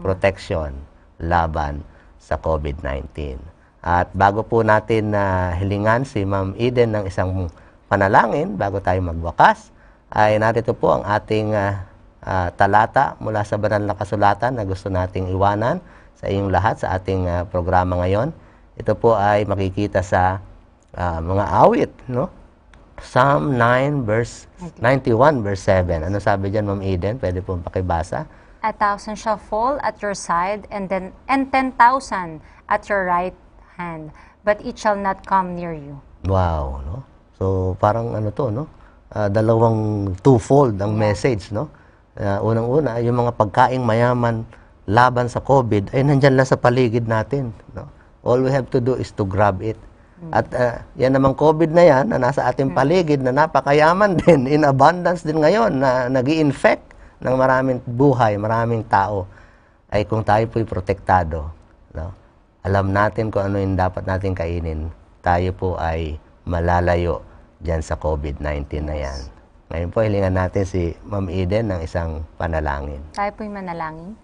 protection laban sa COVID-19. At bago po natin na uh, hilingan si Ma'am Eden ng isang panalangin bago tayo magwakas, ay narito po ang ating uh, uh, talata mula sa banal na kasulatan na gusto nating iwanan sa inyong lahat sa ating uh, programa ngayon. Ito po ay makikita sa uh, mga awit, no? Psalm 9 verse 91 verse 7. Ano sabi diyan, Ma'am Eden? Pwede po pakibasa? A thousand shall fall at your side and then and 10,000 at your right hand, but it shall not come near you. Wow, no? So parang ano to, no? Uh, dalawang twofold ang message, no? Uh, unang-una, yung mga pagkaing mayaman laban sa COVID ay nandiyan lang sa paligid natin, no? All we have to do is to grab it at uh, yan naman COVID na yan na nasa ating mm. paligid na napakayaman din, in abundance din ngayon na nag infect ng maraming buhay, maraming tao. Ay kung tayo po'y protektado, no? alam natin kung ano yung dapat natin kainin, tayo po ay malalayo dyan sa COVID-19 na yan. Ngayon po, hilingan natin si Ma'am Eden ng isang panalangin. Tayo po'y manalangin.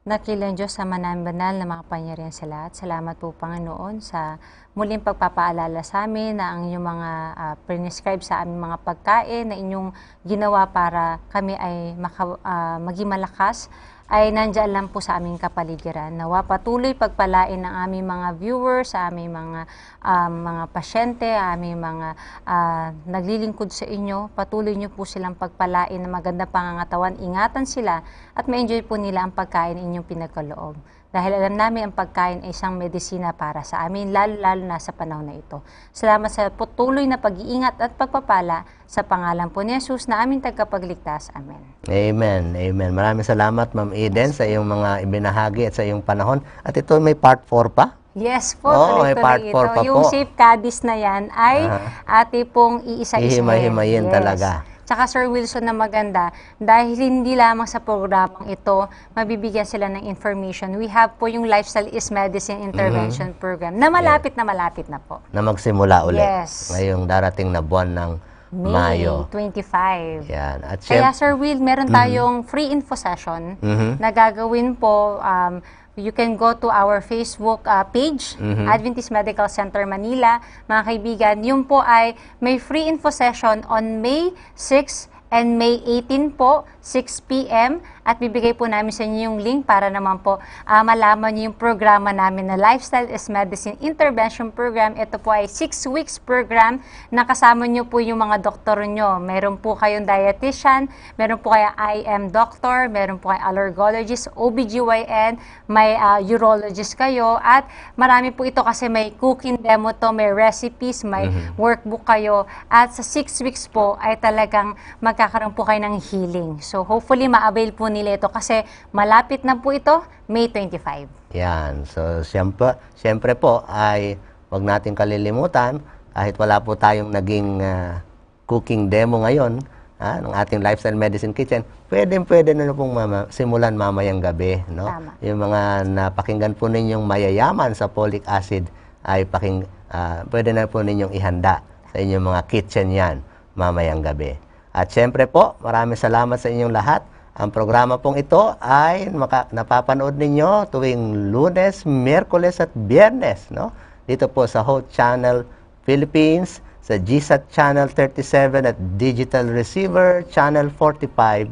Dakilang Diyos sa mananbanal na makapangyarihan sa lahat. Salamat po Panginoon sa muling pagpapaalala sa amin na ang inyong mga uh, prescribe sa aming mga pagkain na inyong ginawa para kami ay maka, uh, maging malakas ay nandiyan lang po sa aming kapaligiran. Nawa patuloy pagpalain ng aming mga viewers, sa aming mga um, mga pasyente, aming mga uh, naglilingkod sa inyo. Patuloy niyo po silang pagpalain ng maganda pangangatawan, ingatan sila at ma-enjoy po nila ang pagkain inyong pinagkaloob. Dahil alam namin ang pagkain ay isang medisina para sa amin, lalo-lalo na sa panahon na ito. Salamat sa patuloy na pag-iingat at pagpapala sa pangalan po ni Jesus na aming tagapagligtas. Amen. Amen. Amen. Maraming salamat, Ma'am Eden, sa iyong mga ibinahagi at sa iyong panahon. At ito may part 4 pa. Yes po, oh, ay part ito. Pa yung po. safe caddies na yan ay uh-huh. ate pong iisa-isa. Ihimay-himayin yes. talaga. Tsaka Sir Wilson na maganda dahil hindi lamang sa programang ito mabibigyan sila ng information. We have po yung Lifestyle is Medicine Intervention mm-hmm. Program na malapit na malapit na po. Na magsimula ulit. Yes. Ngayong darating na buwan ng May Mayo. 25. Yan. At Kaya Sir Will, meron mm-hmm. tayong free info session mm-hmm. na gagawin po um, you can go to our Facebook uh, page, mm-hmm. Adventist Medical Center Manila. Mga kaibigan, yun po ay may free info session on May 6 and May 18 po 6 p.m. At bibigay po namin sa inyo yung link para naman po uh, malaman niyo yung programa namin na Lifestyle is Medicine Intervention Program. Ito po ay 6 weeks program na kasama niyo po yung mga doktor niyo. Meron po kayong dietitian, meron po kayong IM doctor, meron po kayong allergologist, OBGYN, may uh, urologist kayo at marami po ito kasi may cooking demo to, may recipes, may mm-hmm. workbook kayo at sa 6 weeks po ay talagang magkakaroon po kayo ng healing. So So hopefully ma-avail po nila ito kasi malapit na po ito, May 25. Yan. So siyempre, siyempre po ay wag natin kalilimutan kahit wala po tayong naging uh, cooking demo ngayon ah, ng ating Lifestyle Medicine Kitchen, pwede pwede na pong mama, simulan mamayang gabi. No? Tama. Yung mga napakinggan po ninyong mayayaman sa folic acid ay paking, uh, ah, pwede na po ninyong ihanda sa inyong mga kitchen yan mamayang gabi. At syempre po, maraming salamat sa inyong lahat. Ang programa pong ito ay maka- napapanood ninyo tuwing Lunes, Miyerkules at Biyernes, no? Dito po sa Hope Channel Philippines, sa GSAT Channel 37 at Digital Receiver Channel 45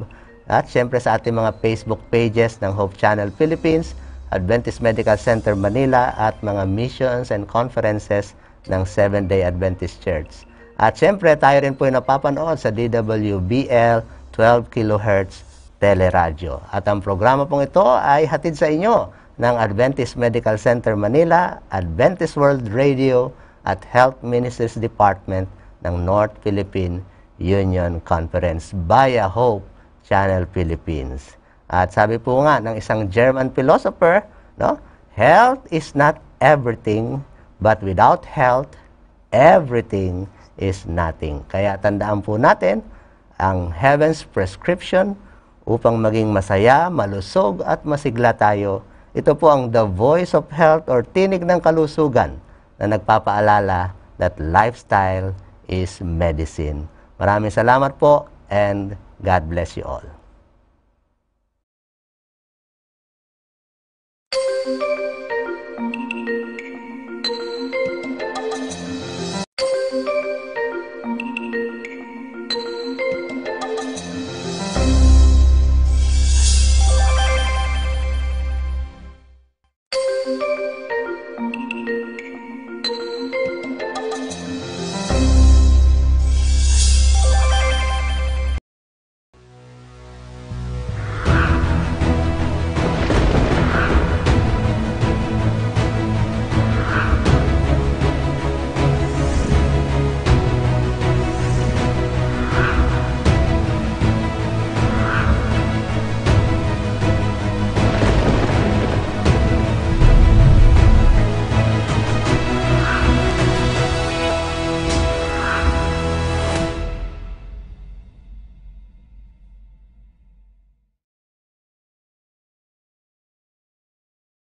at syempre sa ating mga Facebook pages ng Hope Channel Philippines, Adventist Medical Center Manila at mga missions and conferences ng Seventh-day Adventist Church. At siyempre, tayo rin po yung napapanood sa DWBL 12 kHz Teleradyo. At ang programa pong ito ay hatid sa inyo ng Adventist Medical Center Manila, Adventist World Radio, at Health Ministries Department ng North Philippine Union Conference via Hope Channel Philippines. At sabi po nga ng isang German philosopher, no? Health is not everything, but without health, everything is nothing. Kaya tandaan po natin ang heaven's prescription upang maging masaya, malusog at masigla tayo. Ito po ang the voice of health or tinig ng kalusugan na nagpapaalala that lifestyle is medicine. Maraming salamat po and God bless you all.